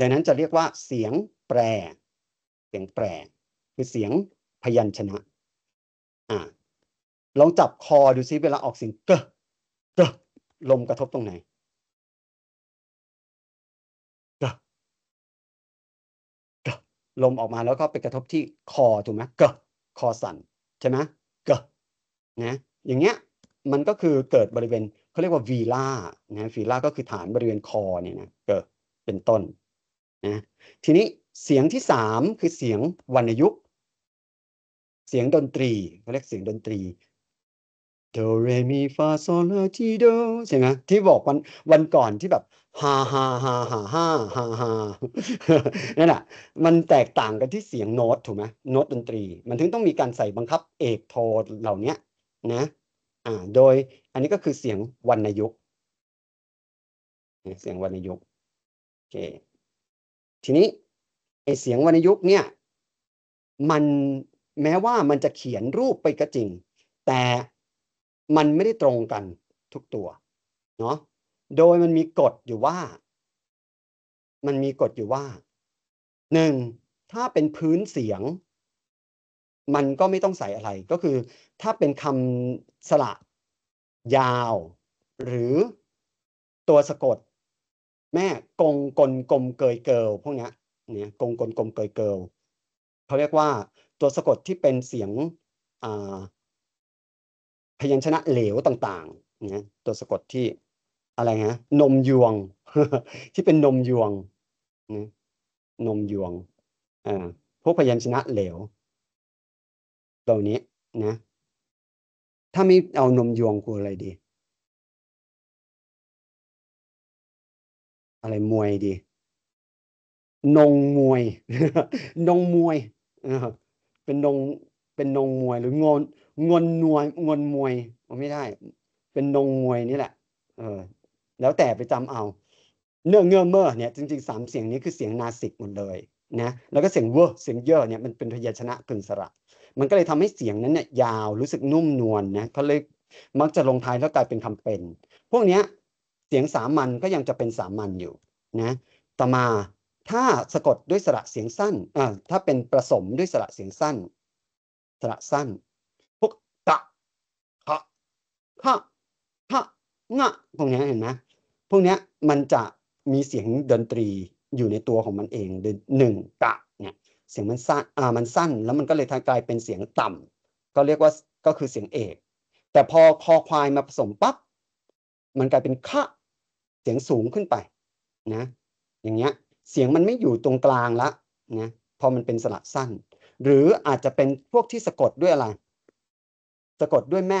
ดังนั้นจะเรียกว่าเสียงแปรเสียงแปร คือเสียงพยัญชนะอ่า ลองจับคอดูซิ เวลาออกเสียงเกเกะลมกระทบตรงไหนกะกะลมออกมาแล้วก็ไปกระทบที่ คอ ถูกไหมกะคอสั่น ใช่ไหมกะนะ อย่างเงี้ย มันก็คือเกิดบริเวณ เขาเรียกว่าวีล่า นะวีล่าก็คือฐานบริเวณคอเนี่ยนะเกิดเป็นต้น นะ ทีนี้เสียงที่สามคือเสียงวรรณยุกเสียงดนตรีเขาเรียกเสียงดนตรีโดเรมีฟาโซลาทีโดใช่ไหมที่บอกวันวันก่อนที่แบบฮาฮาฮาฮาฮาฮาฮานั่นแหะมันแตกต่างกันที่เสียงโน้ตถูกไหมโน้ตดนตรี มันถึงต้องมีการใส่บังคับ เอกโทเหล่านี้นะอ่าโดยอันนี้ก็คือเสียงวรรณยุกเสียงวรรณยุกโอเค ทีนี้ไอเสียงวรรณยุกเนี่ย มันแม้ว่ามันจะเขียนรูปไปก็จริงแต่มันไม่ได้ตรงกันทุกตัวเนาะโดยมันมีกฎอยู่ว่า มันมีกฎอยู่ว่า หนึ่งถ้าเป็นพื้นเสียง มันก็ไม่ต้องใส่อะไร ก็คือ ถ้าเป็นคำสระยาว หรือตัวสะกด แม่กงกลกลมเกยเกิลพวกนี้เนี่ยกงกลกลมเกยเกิลเขาเรียกว่า ตัวสะกดที่เป็นเสียงอ่าพยัญชนะเหลวต่างๆเนี่ยตัวสะกดที่อะไรฮะนมยวงที่เป็นนมยวงนะนมยวงอ่าพวกพยัญชนะเหลวเหล่านี้นะ ถ้าไม่เอานมยวงกูอะไรดี อะไรมวยดี นงมวยนงมวยเป็นนงเป็นนงมวยหรืองนงวนนวย งวนมวยมันไม่ได้ เป็นนงมวยนี่แหละเออแล้วแต่ไปจำเอาเนื้อเงื่อเมื่อเนี่ย จริงๆสามเสียงนี้คือเสียงนาสิกหมดเลยนะแล้วก็เสียงเวอร์เสียงเย่อเนี่ยมันเป็นพยัญชนะกึ่งสระ มันก็เลยทำให้เสียงนั้นเนี่ยยาวรู้สึกนุ่มนวลนนะเขาเลยมักจะลงท้ายแล้วกลายเป็นคำเป็น พวกเนี้ยเสียงสามัญก็ยังจะเป็นสามัญอยู่นะ ต่อมาถ้าสะกดด้วยสระเสียงสั้นอ่าถ้าเป็นประสมด้วยสระเสียงสั้น สระสั้นะพะงะพวกนี้เห็นไหมพวกนี้มันจะมีเสียงดนตรีอยู่ในตัวของมันเองเดหนึ่งกะเนี่ยเสียงมันสั้นอ่า มันสั้นแล้วมันก็เลยกลายเป็นเสียงต่ำ ก็เรียกว่าก็คือเสียงเอก แต่พอคอควายมาผสมปั๊บ มันกลายเป็นคะเสียงสูงขึ้นไปนะอย่างเงี้ยเสียงมันไม่อยู่ตรงกลางละนะพอมันเป็นสระสั้น หรืออาจจะเป็น พวกที่สะกดด้วยอะไร สะกดด้วยแม่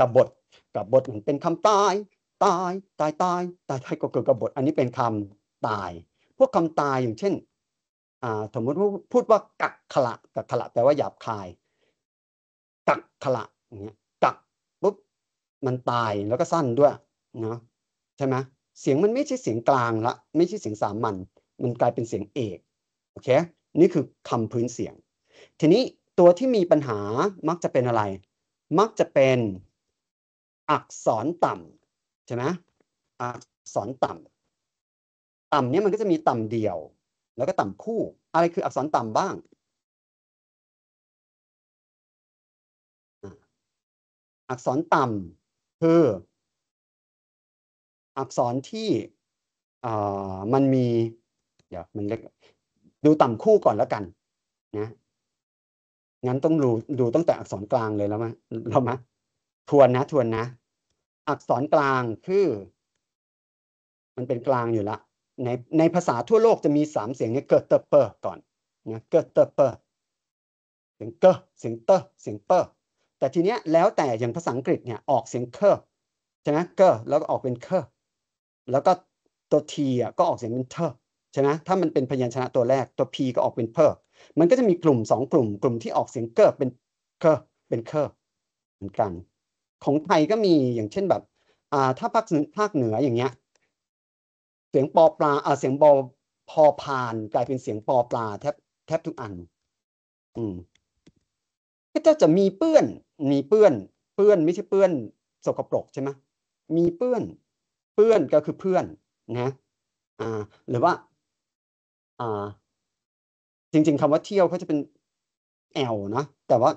กับบทกับบทเป็นคำตายตายตาย ตาย ตายตายก็เกิดกับบทอันนี้เป็นคำตาย พวกคำตายอย่างเช่นสมมติว่าพูดว่ากักขละกักขละแปลว่าหยาบคายกักขละอย่างเงี้ยกักปุ๊บมันตายแล้วก็สั้นด้วยเนาะใช่ไหมเสียงมันไม่ใช่เสียงกลางละ ไม่ใช่เสียงสามัญมันกลายเป็นเสียงเอกโอเคนี่คือคำพื้นเสียง ทีนี้ตัวที่มีปัญหามักจะเป็นอะไร มักจะเป็นอักษรต่ำใช่ไหมอักษรต่ำต่ำเนี้ยมันก็จะมีต่ำเดียวแล้วก็ต่ำคู่ อะไรคืออักษรต่ำบ้างอักษรต่ำคืออักษรที่มันมีเดี๋ยวมันเล็กดูต่ำคู่ก่อนแล้วกันนะงั้นต้องดูดูตั้งแต่อักษรกลางเลยแล้วมั้ยแล้วมั้ยทวนนะทวนนะอักษรกลางคือ มันเป็นกลางอยู่ละ ในในภาษาทั่วโลกจะมีสามเสียงเนี่ยเกิดเตอเปอร์ก่อนนะเกิดเตอเปอร์เสียงเกเสียงเตอเสียงเปอร์แต่ทีเนี้ยแล้วแต่อย่างภาษาอังกฤษเนี่ยออกเสียงเคใช่ไหมเกอแล้วก็ออกเป็น เคแล้วก็ตัวทีอ่ะก็ออกเสียงเป็นเทอใช่ไหมถ้ามันเป็นพยัญชนะตัวแรกตัวพีก็ออกเป็นเพอร์มันก็จะมีกลุ่มสองกลุ่มกลุ่มที่ออกเสียงเกอเป็นเคเป็นเคเหมือนกันของไทยก็มีอย่างเช่นแบบอ่าถ้าภาคภาคเหนืออย่างเงี้ย เสียงปอปลาอ่าเสียงบอพอพานกลายเป็นเสียงปอปลาแทบแทบทุกอัน อืมก็จะจะมีเปื้อน มีเปื้อนเปื้อนไม่ใช่เปื้อนสกปรกใช่ไหมมีเปื้อน เปื้อนก็คือเพื่อน นะ อ่าหรือว่า อ่า จริงๆคำว่าเที่ยวเขาจะเป็นแอลนะแต่ว่า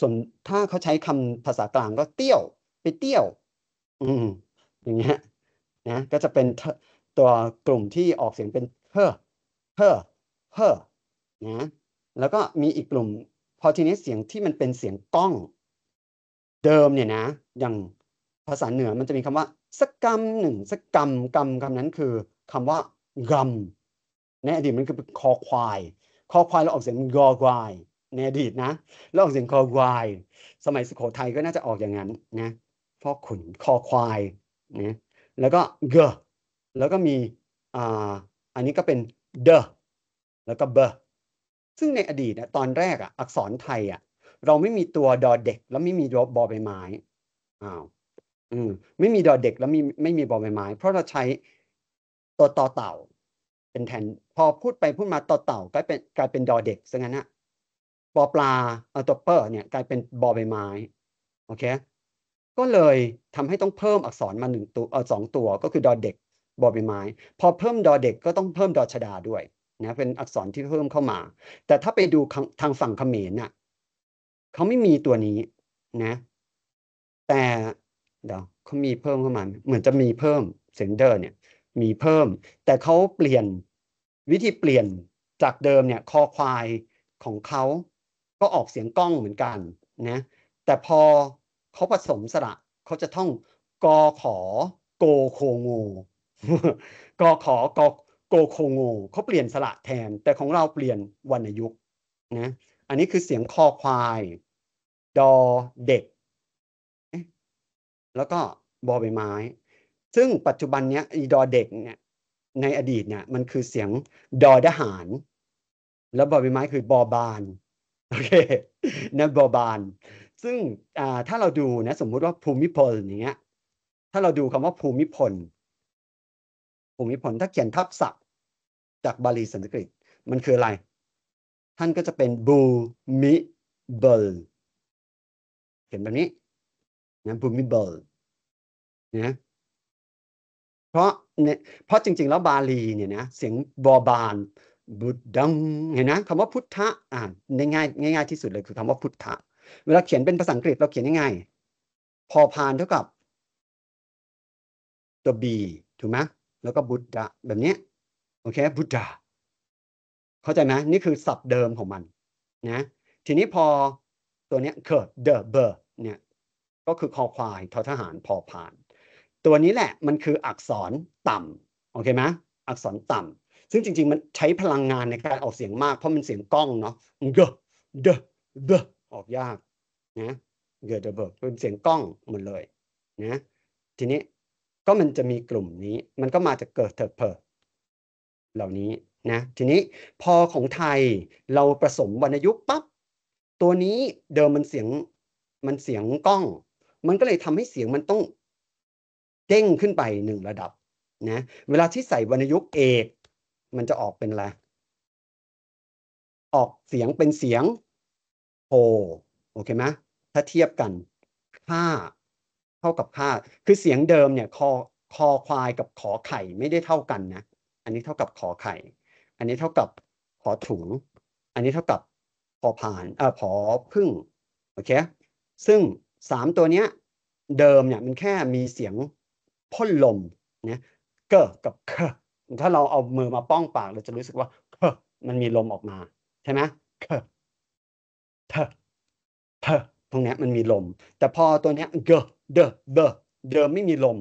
ส่วนถ้าเขาใช้คำภาษากลางก็เตี้ยว ไปเตี้ยวอืมอย่างเงี้ยนะก็จะเป็นตัวกลุ่มที่ออกเสียงเป็นเฮอเฮอเฮ้อนะแล้วก็มีอีกกลุ่มพอทีนี้เสียงที่มันเป็นเสียงก้อง เดิมเนี่ยนะอย่างภาษาเหนือมันจะมีคำว่าสักกรรมหนึ่งสักกรรมกรรมคำนั้นคือคำว่ากรรมในอดีตมันคือคอควาย คอควายเราออกเสียงกอควายในอดีตนะแล้วออกเสียงคอควายสมัยสุโขทัยก็น่าจะออกอย่างนั้นนะพ่อขุนคอควายนะแล้วก็เกแล้วก็มี อ่า อันนี้ก็เป็น เด แล้วก็เบซึ่งในอดีตนะตอนแรกอ่ะ อักษรไทยอ่ะ เราไม่มีตัวดอเด็ก แล้วไม่มีบอใบไม้ อ้าว อืม ไม่มีดอเด็กแล้วมีไม่มีบอใบไม้ เพราะเราใช้ตัวต่อเต่า เป็นแทน พอพูดไปพูดมาต่อเต่ากลายเป็นกลายเป็นดอเด็กซะงั้นนะปอปลาเอาตัวเปอร์เนี่ยกลายเป็นบอใบไม้โอเคก็เลยทำให้ต้องเพิ่มอักษรมาหนึ่งตัวเออสองตัวก็คือดอเด็กบอใบไม้พอเพิ่มดอเด็กก็ต้องเพิ่มดอชดาด้วยนะเป็นอักษรที่เพิ่มเข้ามา แต่ถ้าไปดูทางฝั่งเขมรน่ะเขาไม่มีตัวนี้นะแต่เดี๋ยวเขามีเพิ่มเข้ามา เหมือนจะมีเพิ่มเซนเดอร์เนี่ยมีเพิ่ม แต่เขาเปลี่ยนวิธีเปลี่ยนจากเดิมเนี่ยคอควายของเขาก็ออกเสียงก้องเหมือนกันนะแต่พอเขาผสมสระเขาจะท่องกอขอโกโคงูกอขอกอโกโคงูเขาเปลี่ยนสระแทนแต่ของเราเปลี่ยนวรรณยุกต์นะอันนี้คือเสียงคอควายดอเด็ก แล้วก็บอใบไม้ ซึ่งปัจจุบันเนี้ยดอเด็กเนี่ยในอดีตเนี่ยมันคือเสียงดอดหารแล้วบอใบไม้คือบอบานโอเคนะบอบาน ซึ่งถ้าเราดูนะ สมมุติว่าภูมิพล อย่างเงี้ย ถ้าเราดูคำว่าภูมิพล ภูมิพล ถ้าเขียนทับศัพท์จากบาลีสันสกฤต มันคืออะไร ท่านก็จะเป็นบูมิเบิลเขียนแบบนี้นะบูมิเบิลนะเพราะเนี่ยเพราะจริงๆ แล้วบาลีเนี่ยนะ เสียงบอบานบุตดังเห็นนะคำว่าพุทธะอ่านง่าย ง่ายง่ายที่สุดเลยคือคำว่าพุทธะ เวลาเขียนเป็นภาษาอังกฤษเราเขียนยังไงพอพานเท่ากับ ตัวบีถูกไหมแล้วก็บุตดะแบบนี้โอเคบุตดะเข้าใจไหมนี่คือศัพท์เดิมของมันนะทีนี้พอตัวนี้เกิดเดอะเบอร์เนี่ยก็คือคอควายทอทหารพอผ่าน ตัวนี้แหละมันคืออักษรต่ำโอเคไหมอักษรต่ำซึ่งจริงๆ มันใช้พลังงานในการออกเสียงมาก เพราะมันเสียงกล้องเนาะเกเดเดออกยากนะเกิดเบิร์กเป็นเสียงกล้องหมดเลยนะทีนี้ ก็มันจะมีกลุ่มนี้ มันก็มาจากเกิดเถเพอเหล่านี้นะ ทีนี้ พอของไทย เราผสมวรรณยุกต์ปั๊บ ตัวนี้เดิมมันเสียง มันเสียงกล้อง มันก็เลยทำให้เสียงมันต้องเด้งขึ้นไปหนึ่งระดับนะเวลาที่ใส่วรรณยุกต์เอกมันจะออกเป็นอะไร ออกเสียงเป็นเสียงโฮโอเคไหมถ้าเทียบกันค่า เท่ากับค่า คือเสียงเดิมเนี่ยคอคอควายกับขอไข่ไม่ได้เท่ากันนะ อันนี้เท่ากับขอไข่ อันนี้เท่ากับขอถุง อันนี้เท่ากับพอผ่านเอ่อพอพึ่งโอเค ซึ่งสามตัวเนี้ย เดิมเนี่ยมันแค่มีเสียงพ่นลมเนี่ยเกกับเคถ้าเราเอามือมาป้องปาก เราจะรู้สึกว่าเมันมีลมออกมาใช่ไหมเธอเธอเธอตรงนี้มันมีลม แต่พอตัวเนี้ยเดอเดอเดอเดอไม่มีลม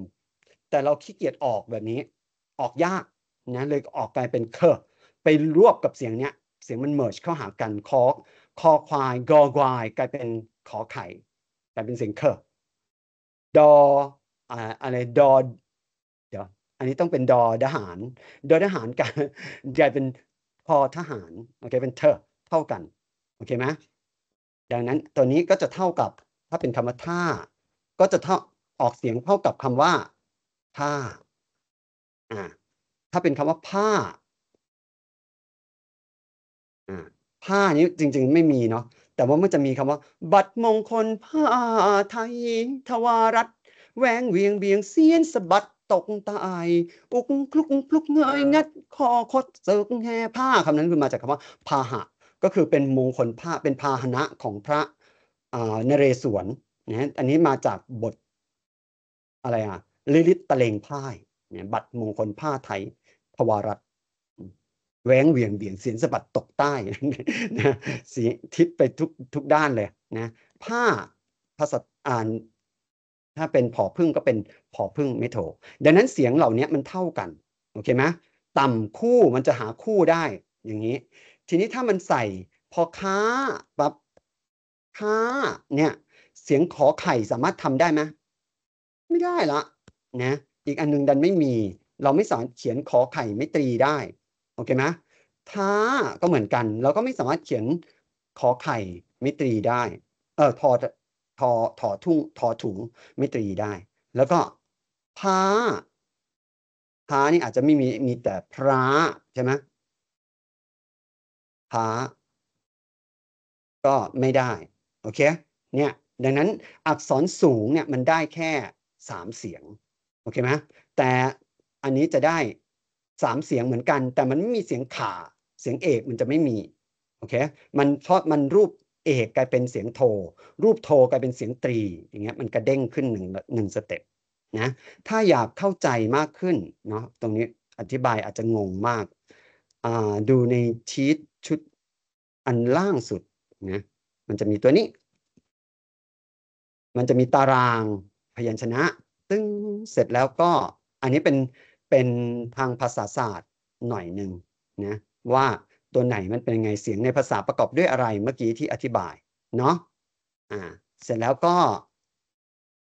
แต่เราขี้เกียจออกแบบนี้ ออกยากนะเลยออกกลายเป็นเคอไปรวบกับเสียงเนี้ยเสียงมันเมิร์ชเข้าหากันคอคอควายกอควายกลายเป็นขอไข่กลายเป็นเสียงเคอดออะไรดออันนี้ต้องเป็นดอทหารดอทหารกันกลายเป็นพอทหาร โอเค เป็นเธอเท่ากัน โอเคไหมดังนั้นตัวนี้ก็จะเท่ากับถ้าเป็นคำว่าท่าก็จะเท่าออกเสียงเท่ากับคำว่าท่าอ่าถ้าเป็นคำว่าผ้าอ่าผ้านี้จริง ๆไม่มีเนาะ แต่ว่ามันจะมีคำว่า บัตรมงคลผ้าไทยทวารัตแหวงเวียงเบียงเสียนสะบัดตกตายปุกคลุกพลุกเงยงัดคอคดเซิกแห่ผ้าคำนั้นคือมาจากคำว่าพาหะก็คือเป็นมงคลผ้าเป็นพาหนะของพระนเรศวรนะอันนี้มาจากบทอะไรอ่ะลิลิตตะเลงพ่ายเนี่ยบัตรมงคลผ้าไทยภวารัตแหวงเวียงเบี่ยงเสียนสะบัดตกใต้นะสีทิศไปทุกทุกด้านเลยนะผ้าภาษาอ่านถ้าเป็นผอพึ่งก็เป็นผอพึ่งเมทโลดังนั้นเสียงเหล่านี้มันเท่ากัน โอเคไหมต่ำคู่มันจะหาคู่ได้ อย่างนี้ ทีนี้ถ้ามันใส่พอค้าปั๊บค้า เนี่ย เสียงขอไข่สามารถทำได้ไหม ไม่ได้ละนะอีกอันนึงดันไม่มี เราไม่สามารถเขียนขอไข่ไม่ตรีได้ โอเคไหมท้าก็เหมือนกัน เราก็ไม่สามารถเขียนขอไข่ไม่ตรีได้ เออทอทอทอทุ่งทอถุงมิตรีได้ แล้วก็พาพานี่อาจจะไม่มีมีแต่พระใช่ไหมพาก็ไม่ได้โอเคเนี่ยดังนั้นอักษรสูงเนี่ยมันได้แค่สามเสียงโอเคไหมแต่อันนี้จะได้สามเสียงเหมือนกัน แต่มันไม่มีเสียงขาเสียงเอกมันจะไม่มีโอเคมันทอดมันรูปเอกกลายเป็นเสียงโท รูปโทกลายเป็นเสียงตรีอย่างเงี้ยมันกระเด้งขึ้นหนึ่งหนึ่งสเต็ปนะถ้าอยากเข้าใจมากขึ้นเนาะตรงนี้อธิบายอาจจะงงมาก ดูในชีตชุดอันล่างสุดนะมันจะมีตัวนี้ มันจะมีตารางพยัญชนะตึ้งเสร็จแล้วก็อันนี้เป็นเป็นทางภาษาศาสตร์หน่อยหนึ่งนะว่าตัวไหนมันเป็นไงเสียงในภาษาประกอบด้วยอะไร เมื่อกี้ที่อธิบาย เนาะอ่า เสร็จแล้วก็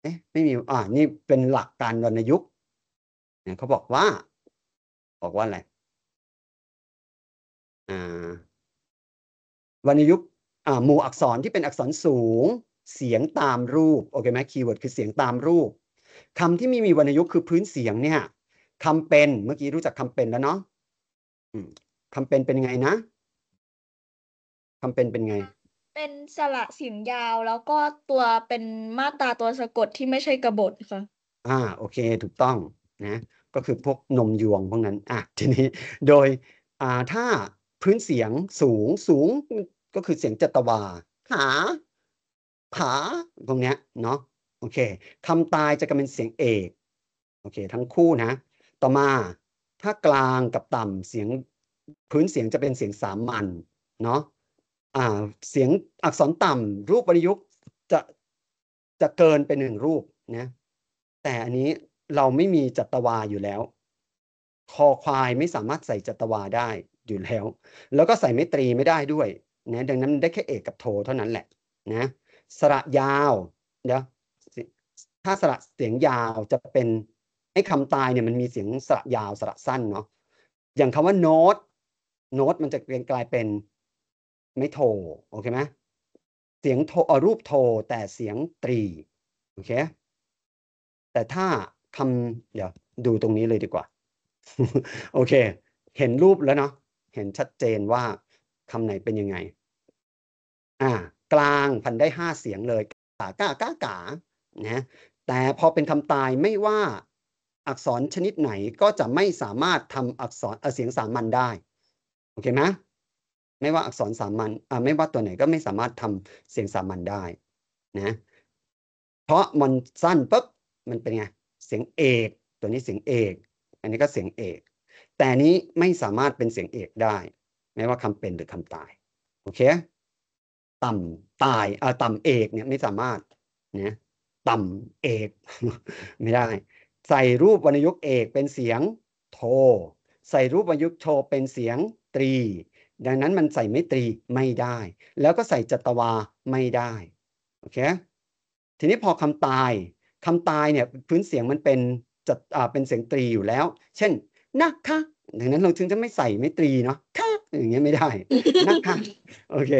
เอ๊ะไม่มี อ่านี่เป็นหลักการวรรณยุกต์ เนี่ยเขาบอกว่า บอกว่าอะไรอ่าวรรณยุกต์ อ่า หมู่อักษรที่เป็นอักษรสูง เสียงตามรูปโอเคไหมคีย์เวิร์ดคือเสียงตามรูปคำที่ไม่มีวรรณยุกต์คือพื้นเสียงเนี่ยคำเป็นเมื่อกี้รู้จักคำเป็นแล้วเนาะคำเป็นเป็นไงนะคำเป็นเป็นไง เป็นสระเสียงยาวแล้วก็ตัวเป็นมาตราตัวสะกดที่ไม่ใช่กระบทค่ะ อ่าโอเคถูกต้องนะก็คือพวกนมยวงพวกนั้นอ่ะทีนี้โดยอ่าถ้าพื้นเสียงสูงสูงก็คือเสียงจัตวาขาผาตรงเนี้ยเนาะโอเคคำตายจะกลายเป็นเสียงเอกโอเคทั้งคู่นะ ต่อมาถ้ากลางกับต่ำเสียงพื้นเสียงจะเป็นเสียงสามัญเนาะอ่าเสียงอักษรต่ำรูปวรรณยุกจะจะเกินไปหนึ่งรูปนะ แต่อันนี้เราไม่มีจัตวาอยู่แล้วคอควายไม่สามารถใส่จัตวาได้อยู่แล้ว แล้วก็ใส่ไม่ตรีไม่ได้ด้วยนะดังนั้นได้แค่เอกกับโทเท่านั้นแหละนะสระยาวเดี๋ยวถ้าสระเสียงยาวจะเป็นไอ้คำตายเนี่ยมันมีเสียงสระยาวสระสั้นเนาะอย่างคำว่าโน้ตโน้ตมันจะเปลี่ยนกลายเป็นไม่โทโอเคไหมเสียงโทรูปโท แต่เสียงตรีโอเคแต่ถ้าคำเดี๋ยวดูตรงนี้เลยดีกว่าโอเค เห็นรูปแล้วเนาะเห็นชัดเจนว่าคำไหนเป็นยังไงอ่ากลางพันได้ห้าเสียงเลยกากากากานะแต่พอเป็นคำตายไม่ว่าอักษรชนิดไหนก็จะไม่สามารถทำอักษรเสียงสามัญได้โอเคไหมไม่ว่าอักษรสามัญอ่าไม่ว่าตัวไหนก็ไม่สามารถทำเสียงสามัญได้นะเพราะมันสั้นปุ๊บมันเป็นไงเสียงเอกตัวนี้เสียงเอก อันนี้ก็เสียงเอก แต่นี้ไม่สามารถเป็นเสียงเอกได้ไม่ว่าคำเป็นหรือคำตายโอเคต่ำตายอ่าต่ำเอกเนี่ยไม่สามารถเนะต่ำเอกไม่ได้ ใส่รูปวรรณยุกต์เอกเป็นเสียงโท ใส่รูปวรรณยุกต์โทเป็นเสียงตรี ดังนั้นมันใส่ไม่ตรีไม่ได้ แล้วก็ใส่จัตวาไม่ได้ โอเค ทีนี้พอคำตายคำตายเนี่ยพื้นเสียงมันเป็นจัดเป็นเสียงตรีอยู่แล้ว เช่นนะคะดังนั้นเราจึงจะไม่ใส่ไม่ตรีเนาะค่ะอย่างเงี้ยไม่ได้นะคะโอเค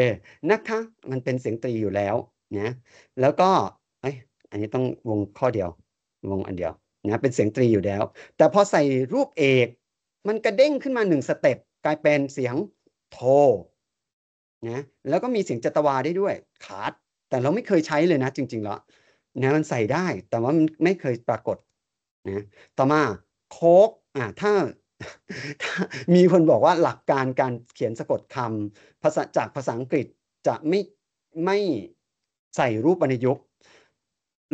นะคะมันเป็นเสียงตรีอยู่แล้วนะแล้วก็ไออันนี้ต้องวงข้อเดียว วงอันเดียวนะเป็นเสียงตรีอยู่แล้ว แต่พอใส่รูปเอก มันกระเด้งขึ้นมาหนึ่งสเต็ปกลายเป็นเสียงโทนะแล้วก็มีเสียงจัตวาได้ด้วยขาด แต่เราไม่เคยใช้เลยนะ จริง ๆ แล้วนะมันใส่ได้แต่ว่ามันไม่เคยปรากฏนะต่อมาโคกอ่าถ้ามีคนบอกว่าหลักการการเขียนสะกดคำภาษาจากภาษาอังกฤษจะไม่ไม่ใส่รูปวรรณยุกต์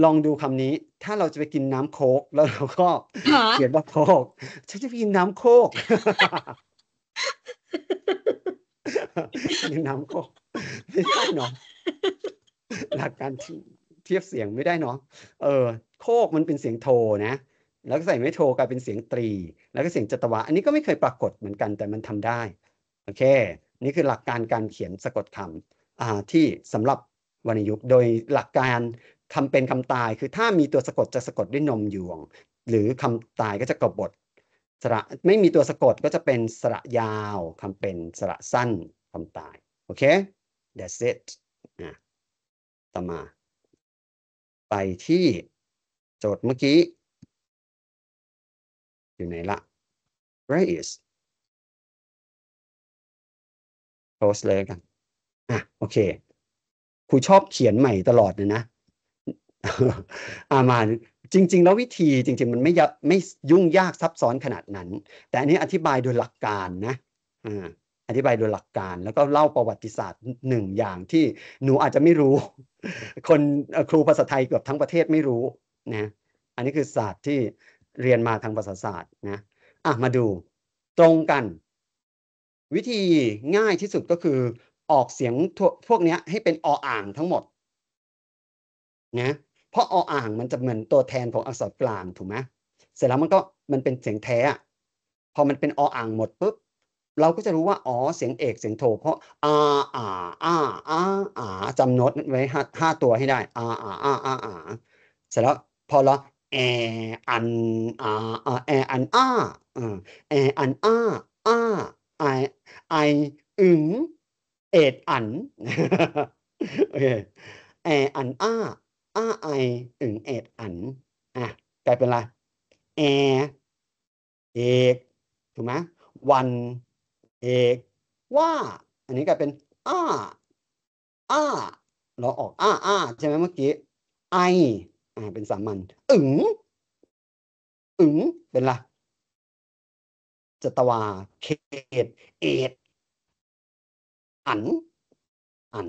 ลองดูคำนี้ถ้าเราจะไปกินน้ำโคกแล้วเราก็เขียนว่าโคกฉันจะไปกินน้ำโคกนึ่งน้ำก็ไม่ได้เนาะ หลักการเทียบเสียงไม่ได้เนาะ เออ โคกมันเป็นเสียงโทนะ แล้วก็ใส่ไม่โทกลายเป็นเสียงตรี แล้วก็เสียงจัตวะอันนี้ก็ไม่เคยปรากฏเหมือนกัน แต่มันทำได้โอเคนี่คือหลักการการเขียนสะกดคำที่สำหรับวรรณยุกต์โดยหลักการคำเป็นคำตายคือ ถ้ามีตัวสะกดจะสะกดด้วยนมยวงหรือคำตายก็จะกบฏสระไม่มีตัวสะกดก็จะเป็นสระยาวคำเป็นสระสั้นคำตาย โอเค that's it นะต่อมา ไปที่โจทย์เมื่อกี้ อยู่ไหนละ where is post เลยกันอ่ะโอเค คุยชอบเขียนใหม่ตลอดเลยนะอามาจริงๆแล้ววิธีจริงๆมันไม่ยไม่ยุ่งยากซับซ้อนขนาดนั้น แต่อันนี้อธิบายโดยหลักการนะออธิบายโดยหลักการ แล้วก็เล่าประวัติศาสตร์หนึ่งอย่างที่หนูอาจจะไม่รู้ คนครูภาษาไทยเกือบทั้งประเทศไม่รู้นะอันนี้คือศาสตร์ที่เรียนมาทางภาษาศาสตร์นะอ่ะมาดู ตรงกัน วิธีง่ายที่สุดก็คือออกเสียงพวกนี้ให้เป็นออ่างทั้งหมดนะเพราะออ่างมันจะเหมือนตัวแทนของอักษรกลางถูกไหมเสร็จแล้วมันก็มันเป็นเสียงแท้พอมันเป็นออ่างหมดปุ๊บเราก็จะรู้ว่าอ๋อเสียงเอกเสียงโท เพราะอาอาอาอาอาจำโน้ตไว้ห้าตัวให้ได้อาอาอาอาอาเสร็จแล้วพอเราแออันอาแออันอาแออันอาอาไอไออึงเอ็ดอันโอเคแออันอาอาไออึ่งเอ็ดอันอ่ะกลายเป็นอะไรเอเอกถูกไหมวันเอกว่า อันนี้กลายเป็นอ้าอ้าเราออกอ้าอ้าใช่ไหมเมื่อกี้ไออ่าเป็นสามัญอึงอึงเป็นอะจตวาเขตเอ็ดอันอัน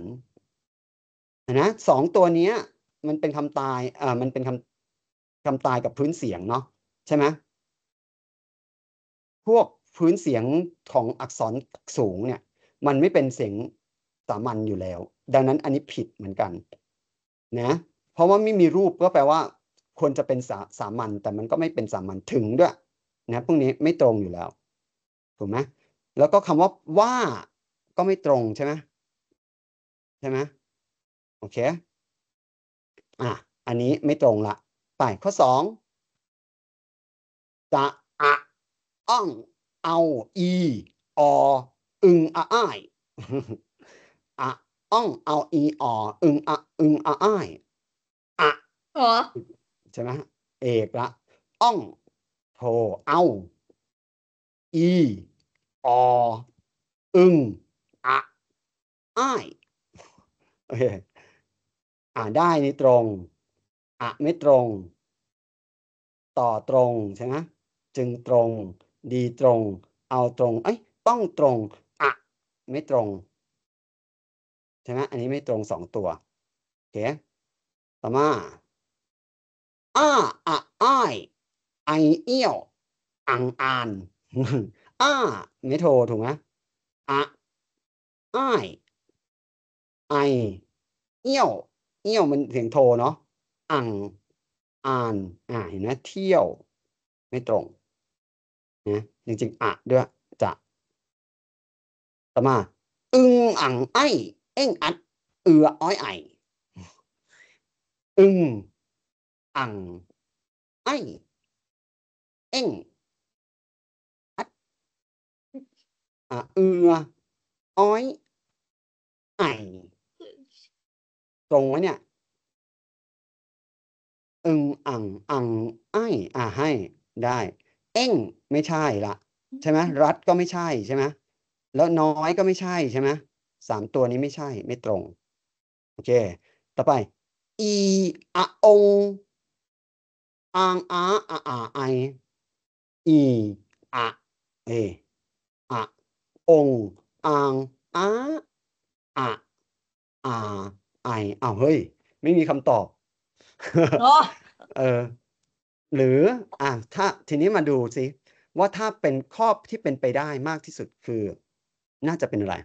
นะสองตัวเนี้ยมันเป็นคำตายอ่ามันเป็นคำคำตายกับพื้นเสียงเนาะใช่ไหม พวกพื้นเสียงของอักษรสูงเนี่ย มันไม่เป็นเสียงสามัญอยู่แล้ว ดังนั้นอันนี้ผิดเหมือนกันนะ เพราะว่าไม่มีรูปก็แปลว่าควรจะเป็นสาสามัญ แต่มันก็ไม่เป็นสามัญถึงด้วยนะพวกนี้ไม่ตรงอยู่แล้วถูกไหมแล้วก็คำว่าว่า ก็ไม่ตรงใช่ไหมใช่ไหมโอเคอ่ะอันนี้ไม่ตรงละ ไปข้อสองจะอะอ่องเอาอี ออึงออ้ายอะอ่องเอาอีออึงอะอึงออ้ายอะใช่ไหมเอกละอ่องโทเอาอีออึงอะอ้ายโอเคอ่าได้นี่ตรงอะไม่ตรง ต่อตรงใช่ไหมจึงตรง ดีตรง เอาตรงเอ้ยต้องตรงอะไม่ตรงใช่ไหมอันนี้ไม่ตรงสองตัวโอเคต่อมาอ่าอะอ้ายไอเอี้ยวอังอานอ่าไม่โทรถูกไหมอะอไอเอี้ยวเอี้ยวมันเสียงโทเนาะ อังอ่าน อ่าเห็นไหม เที่ยว ไม่ตรงนะจริง ๆอ่ะด้วย จะ ต่อมา อึง อังไอเอ้งอัด เอืออ้อยไออึง อังไอเอ้งอัดอ่าเอือ อ้อยไอตรงไหมเนี่ยอึงอังอังไออ่าให้ได้เอ้งไม่ใช่ละใช่ไหมรัดก็ไม่ใช่ใช่ไหมแล้ว น้อยก็ไม่ใช่ใช่ไหมสามตัวนี้ไม่ใช่ไม่ตรงโอเคต่อไป อีอะองอังอาอาอาไออีอะเออะองอังอาอาอาไออ้าวเฮ้ย ไม่มีคำตอบเออ หรืออ่ะถ้า ทีนี้มาดูสิว่าถ้าเป็นข้อที่เป็นไปได้มากที่สุดคือ น่าจะเป็นอะไร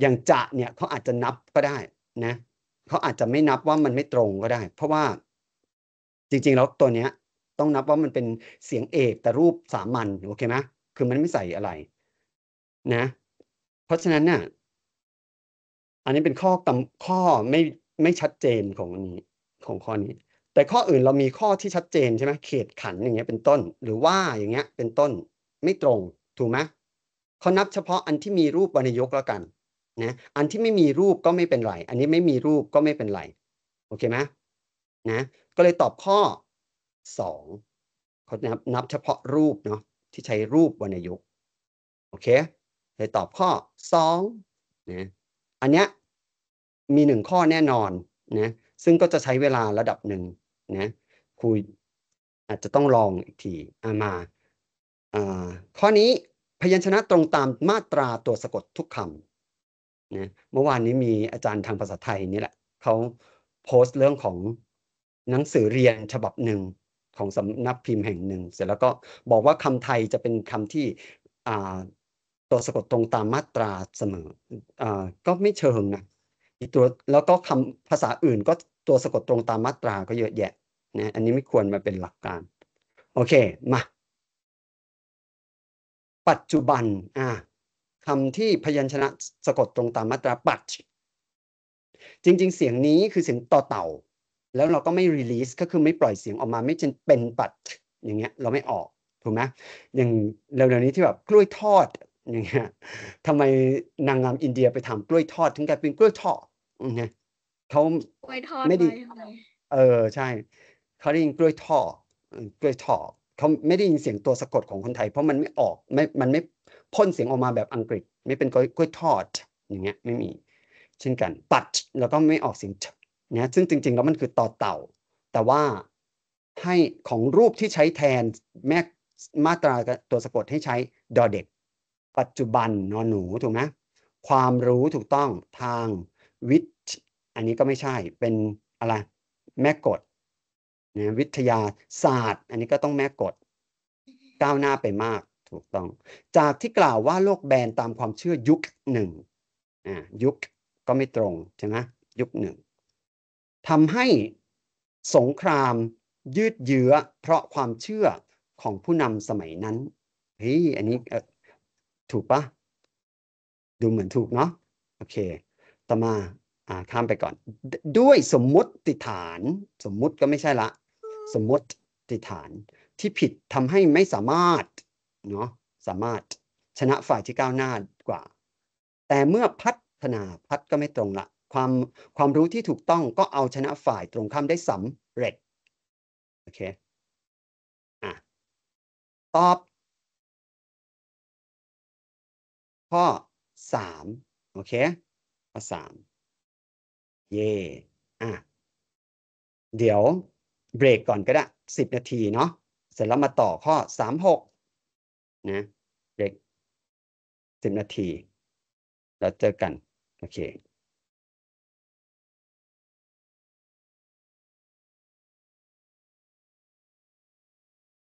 อย่างจะเนี่ยเขาอาจจะนับก็ได้ นะเขาอาจจะไม่นับว่ามันไม่ตรงก็ได้ เพราะว่าจริง ๆ แล้วตัวเนี้ย ต้องนับว่ามันเป็นเสียงเอกแต่รูปสามัญโอเคไหมคือมันไม่ใส่อะไร นะ เพราะฉะนั้นเนี่ยอันนี้เป็นข้อกาข้อไม่ไม่ชัดเจนของอันนี้ของข้อนี้ แต่ข้ออื่นเรามีข้อที่ชัดเจนใช่ไหมเขตขันอย่างเงี้ยเป็นต้น หรือว่าอย่างเงี้ยเป็นต้น ไม่ตรงถูกไหมเขานับเฉพาะอันที่มีรูปวรรณยกแล้วกันนะอันที่ไม่มีรูปก็ไม่เป็นไร อันนี้ไม่มีรูปก็ไม่เป็นไร โอเคไหมนะก็เลยตอบข้อ2เขานับเฉพาะรูปเนาะที่ใช้รูปวรรณยุกโอเค เลยตอบข้อ2นะอันเนี้ยมีหนึ่งข้อแน่นอนนะซึ่งก็จะใช้เวลาระดับหนึ่งนะคุยอาจจะต้องลองอีกทีอามาข้อนี้พยัญชนะตรงตามมาตราตัวสะกดทุกคำนะเมื่อวานนี้มีอาจารย์ทางภาษาไทยนี่แหละเขาโพสต์เรื่องของหนังสือเรียนฉบับหนึ่งของสำนักพิมพ์แห่งหนึ่งเสร็จแล้วก็บอกว่าคำไทยจะเป็นคำที่ตัวสะกดตรงตามมาตราเสมออก็ไม่เชิงนะอีตัวแล้วก็คำภาษาอื่นก็ตัวสะกดตรงตามมาตราก็เยอะแยะนะอันนี้ไม่ควรมาเป็นหลักการ โอเค มา ปัจจุบัน อ่าคำที่พยัญชนะสะกดตรงตามมาตราปัจจริง ๆ เสียงนี้คือเสียงต่อเต่า แล้วเราก็ไม่รีลีสก็คือไม่ปล่อยเสียงออกมาไม่จนเป็นปัดอย่างเงี้ยเราไม่ออก ถูกไหมอย่างเร็วๆนี้ที่แบบกล้วยทอดอย่างเงี้ยทำไมนางงามอินเดียไปทำกล้วยทอด ถึงกลายเป็นกล้วยทอดเนี่ยเขาไม่ได้เออใช่เขาได้ยินกล้วยทอดกล้วยทอดเขาไม่ได้ยินเสียงตัวสะกดของคนไทย เพราะมันไม่ออกไม่มันไม่พ่นเสียงออกมาแบบอังกฤษ ไม่เป็นกล้วยทอดอย่างเงี้ยไม่มีเช่นกัน ปัดแล้วก็ไม่ออกเสียงเนี่ยซึ่งจริงๆแล้วมันคือต่อเต่า แต่ว่าให้ของรูปที่ใช้แทนแม่มาตราตัวสะกดให้ใช้ดอเด็กปัจจุบันนอนหนูถูกไหมความรู้ถูกต้องทาง วิทย์อันนี้ก็ไม่ใช่เป็นอะไรแม่กฎนวิทยาศาสตร์ อันนี้ก็ต้องแม่กฎก้าวหน้าไปมากถูกต้อง จากที่กล่าวว่าโลกแบนตามความเชื่อยุคหนึ่งอ่ายุคก็ไม่ตรงใช่ไหมยุคหนึ่งทำให้สงครามยืดเยื้อ เพราะความเชื่อของผู้นำสมัยนั้นเฮ้ยอันนี้ถูกปะดูเหมือนถูกเนาะโอเค ต่อมาอ่าข้ามไปก่อน ด้วยสมมติฐานสมมุติก็ไม่ใช่ละ สมมติฐานที่ผิดทำให้ไม่สามารถเนาะสามารถชนะฝ่ายที่ก้าวหน้ากว่า แต่เมื่อพัฒนาพัฒก็ไม่ตรงละความความรู้ที่ถูกต้องก็เอาชนะฝ่ายตรงข้ามได้สำเร็จ โอเคอ่ะตอบข้อสามโอเค ข้อสามเย่อ่ะเดี๋ยวเบรกก่อนก็ได้สิบนาทีเนาะเสร็จแล้วมาต่อข้อสามหกนะเบรกสิบนาที แล้วเจอกัน โอเค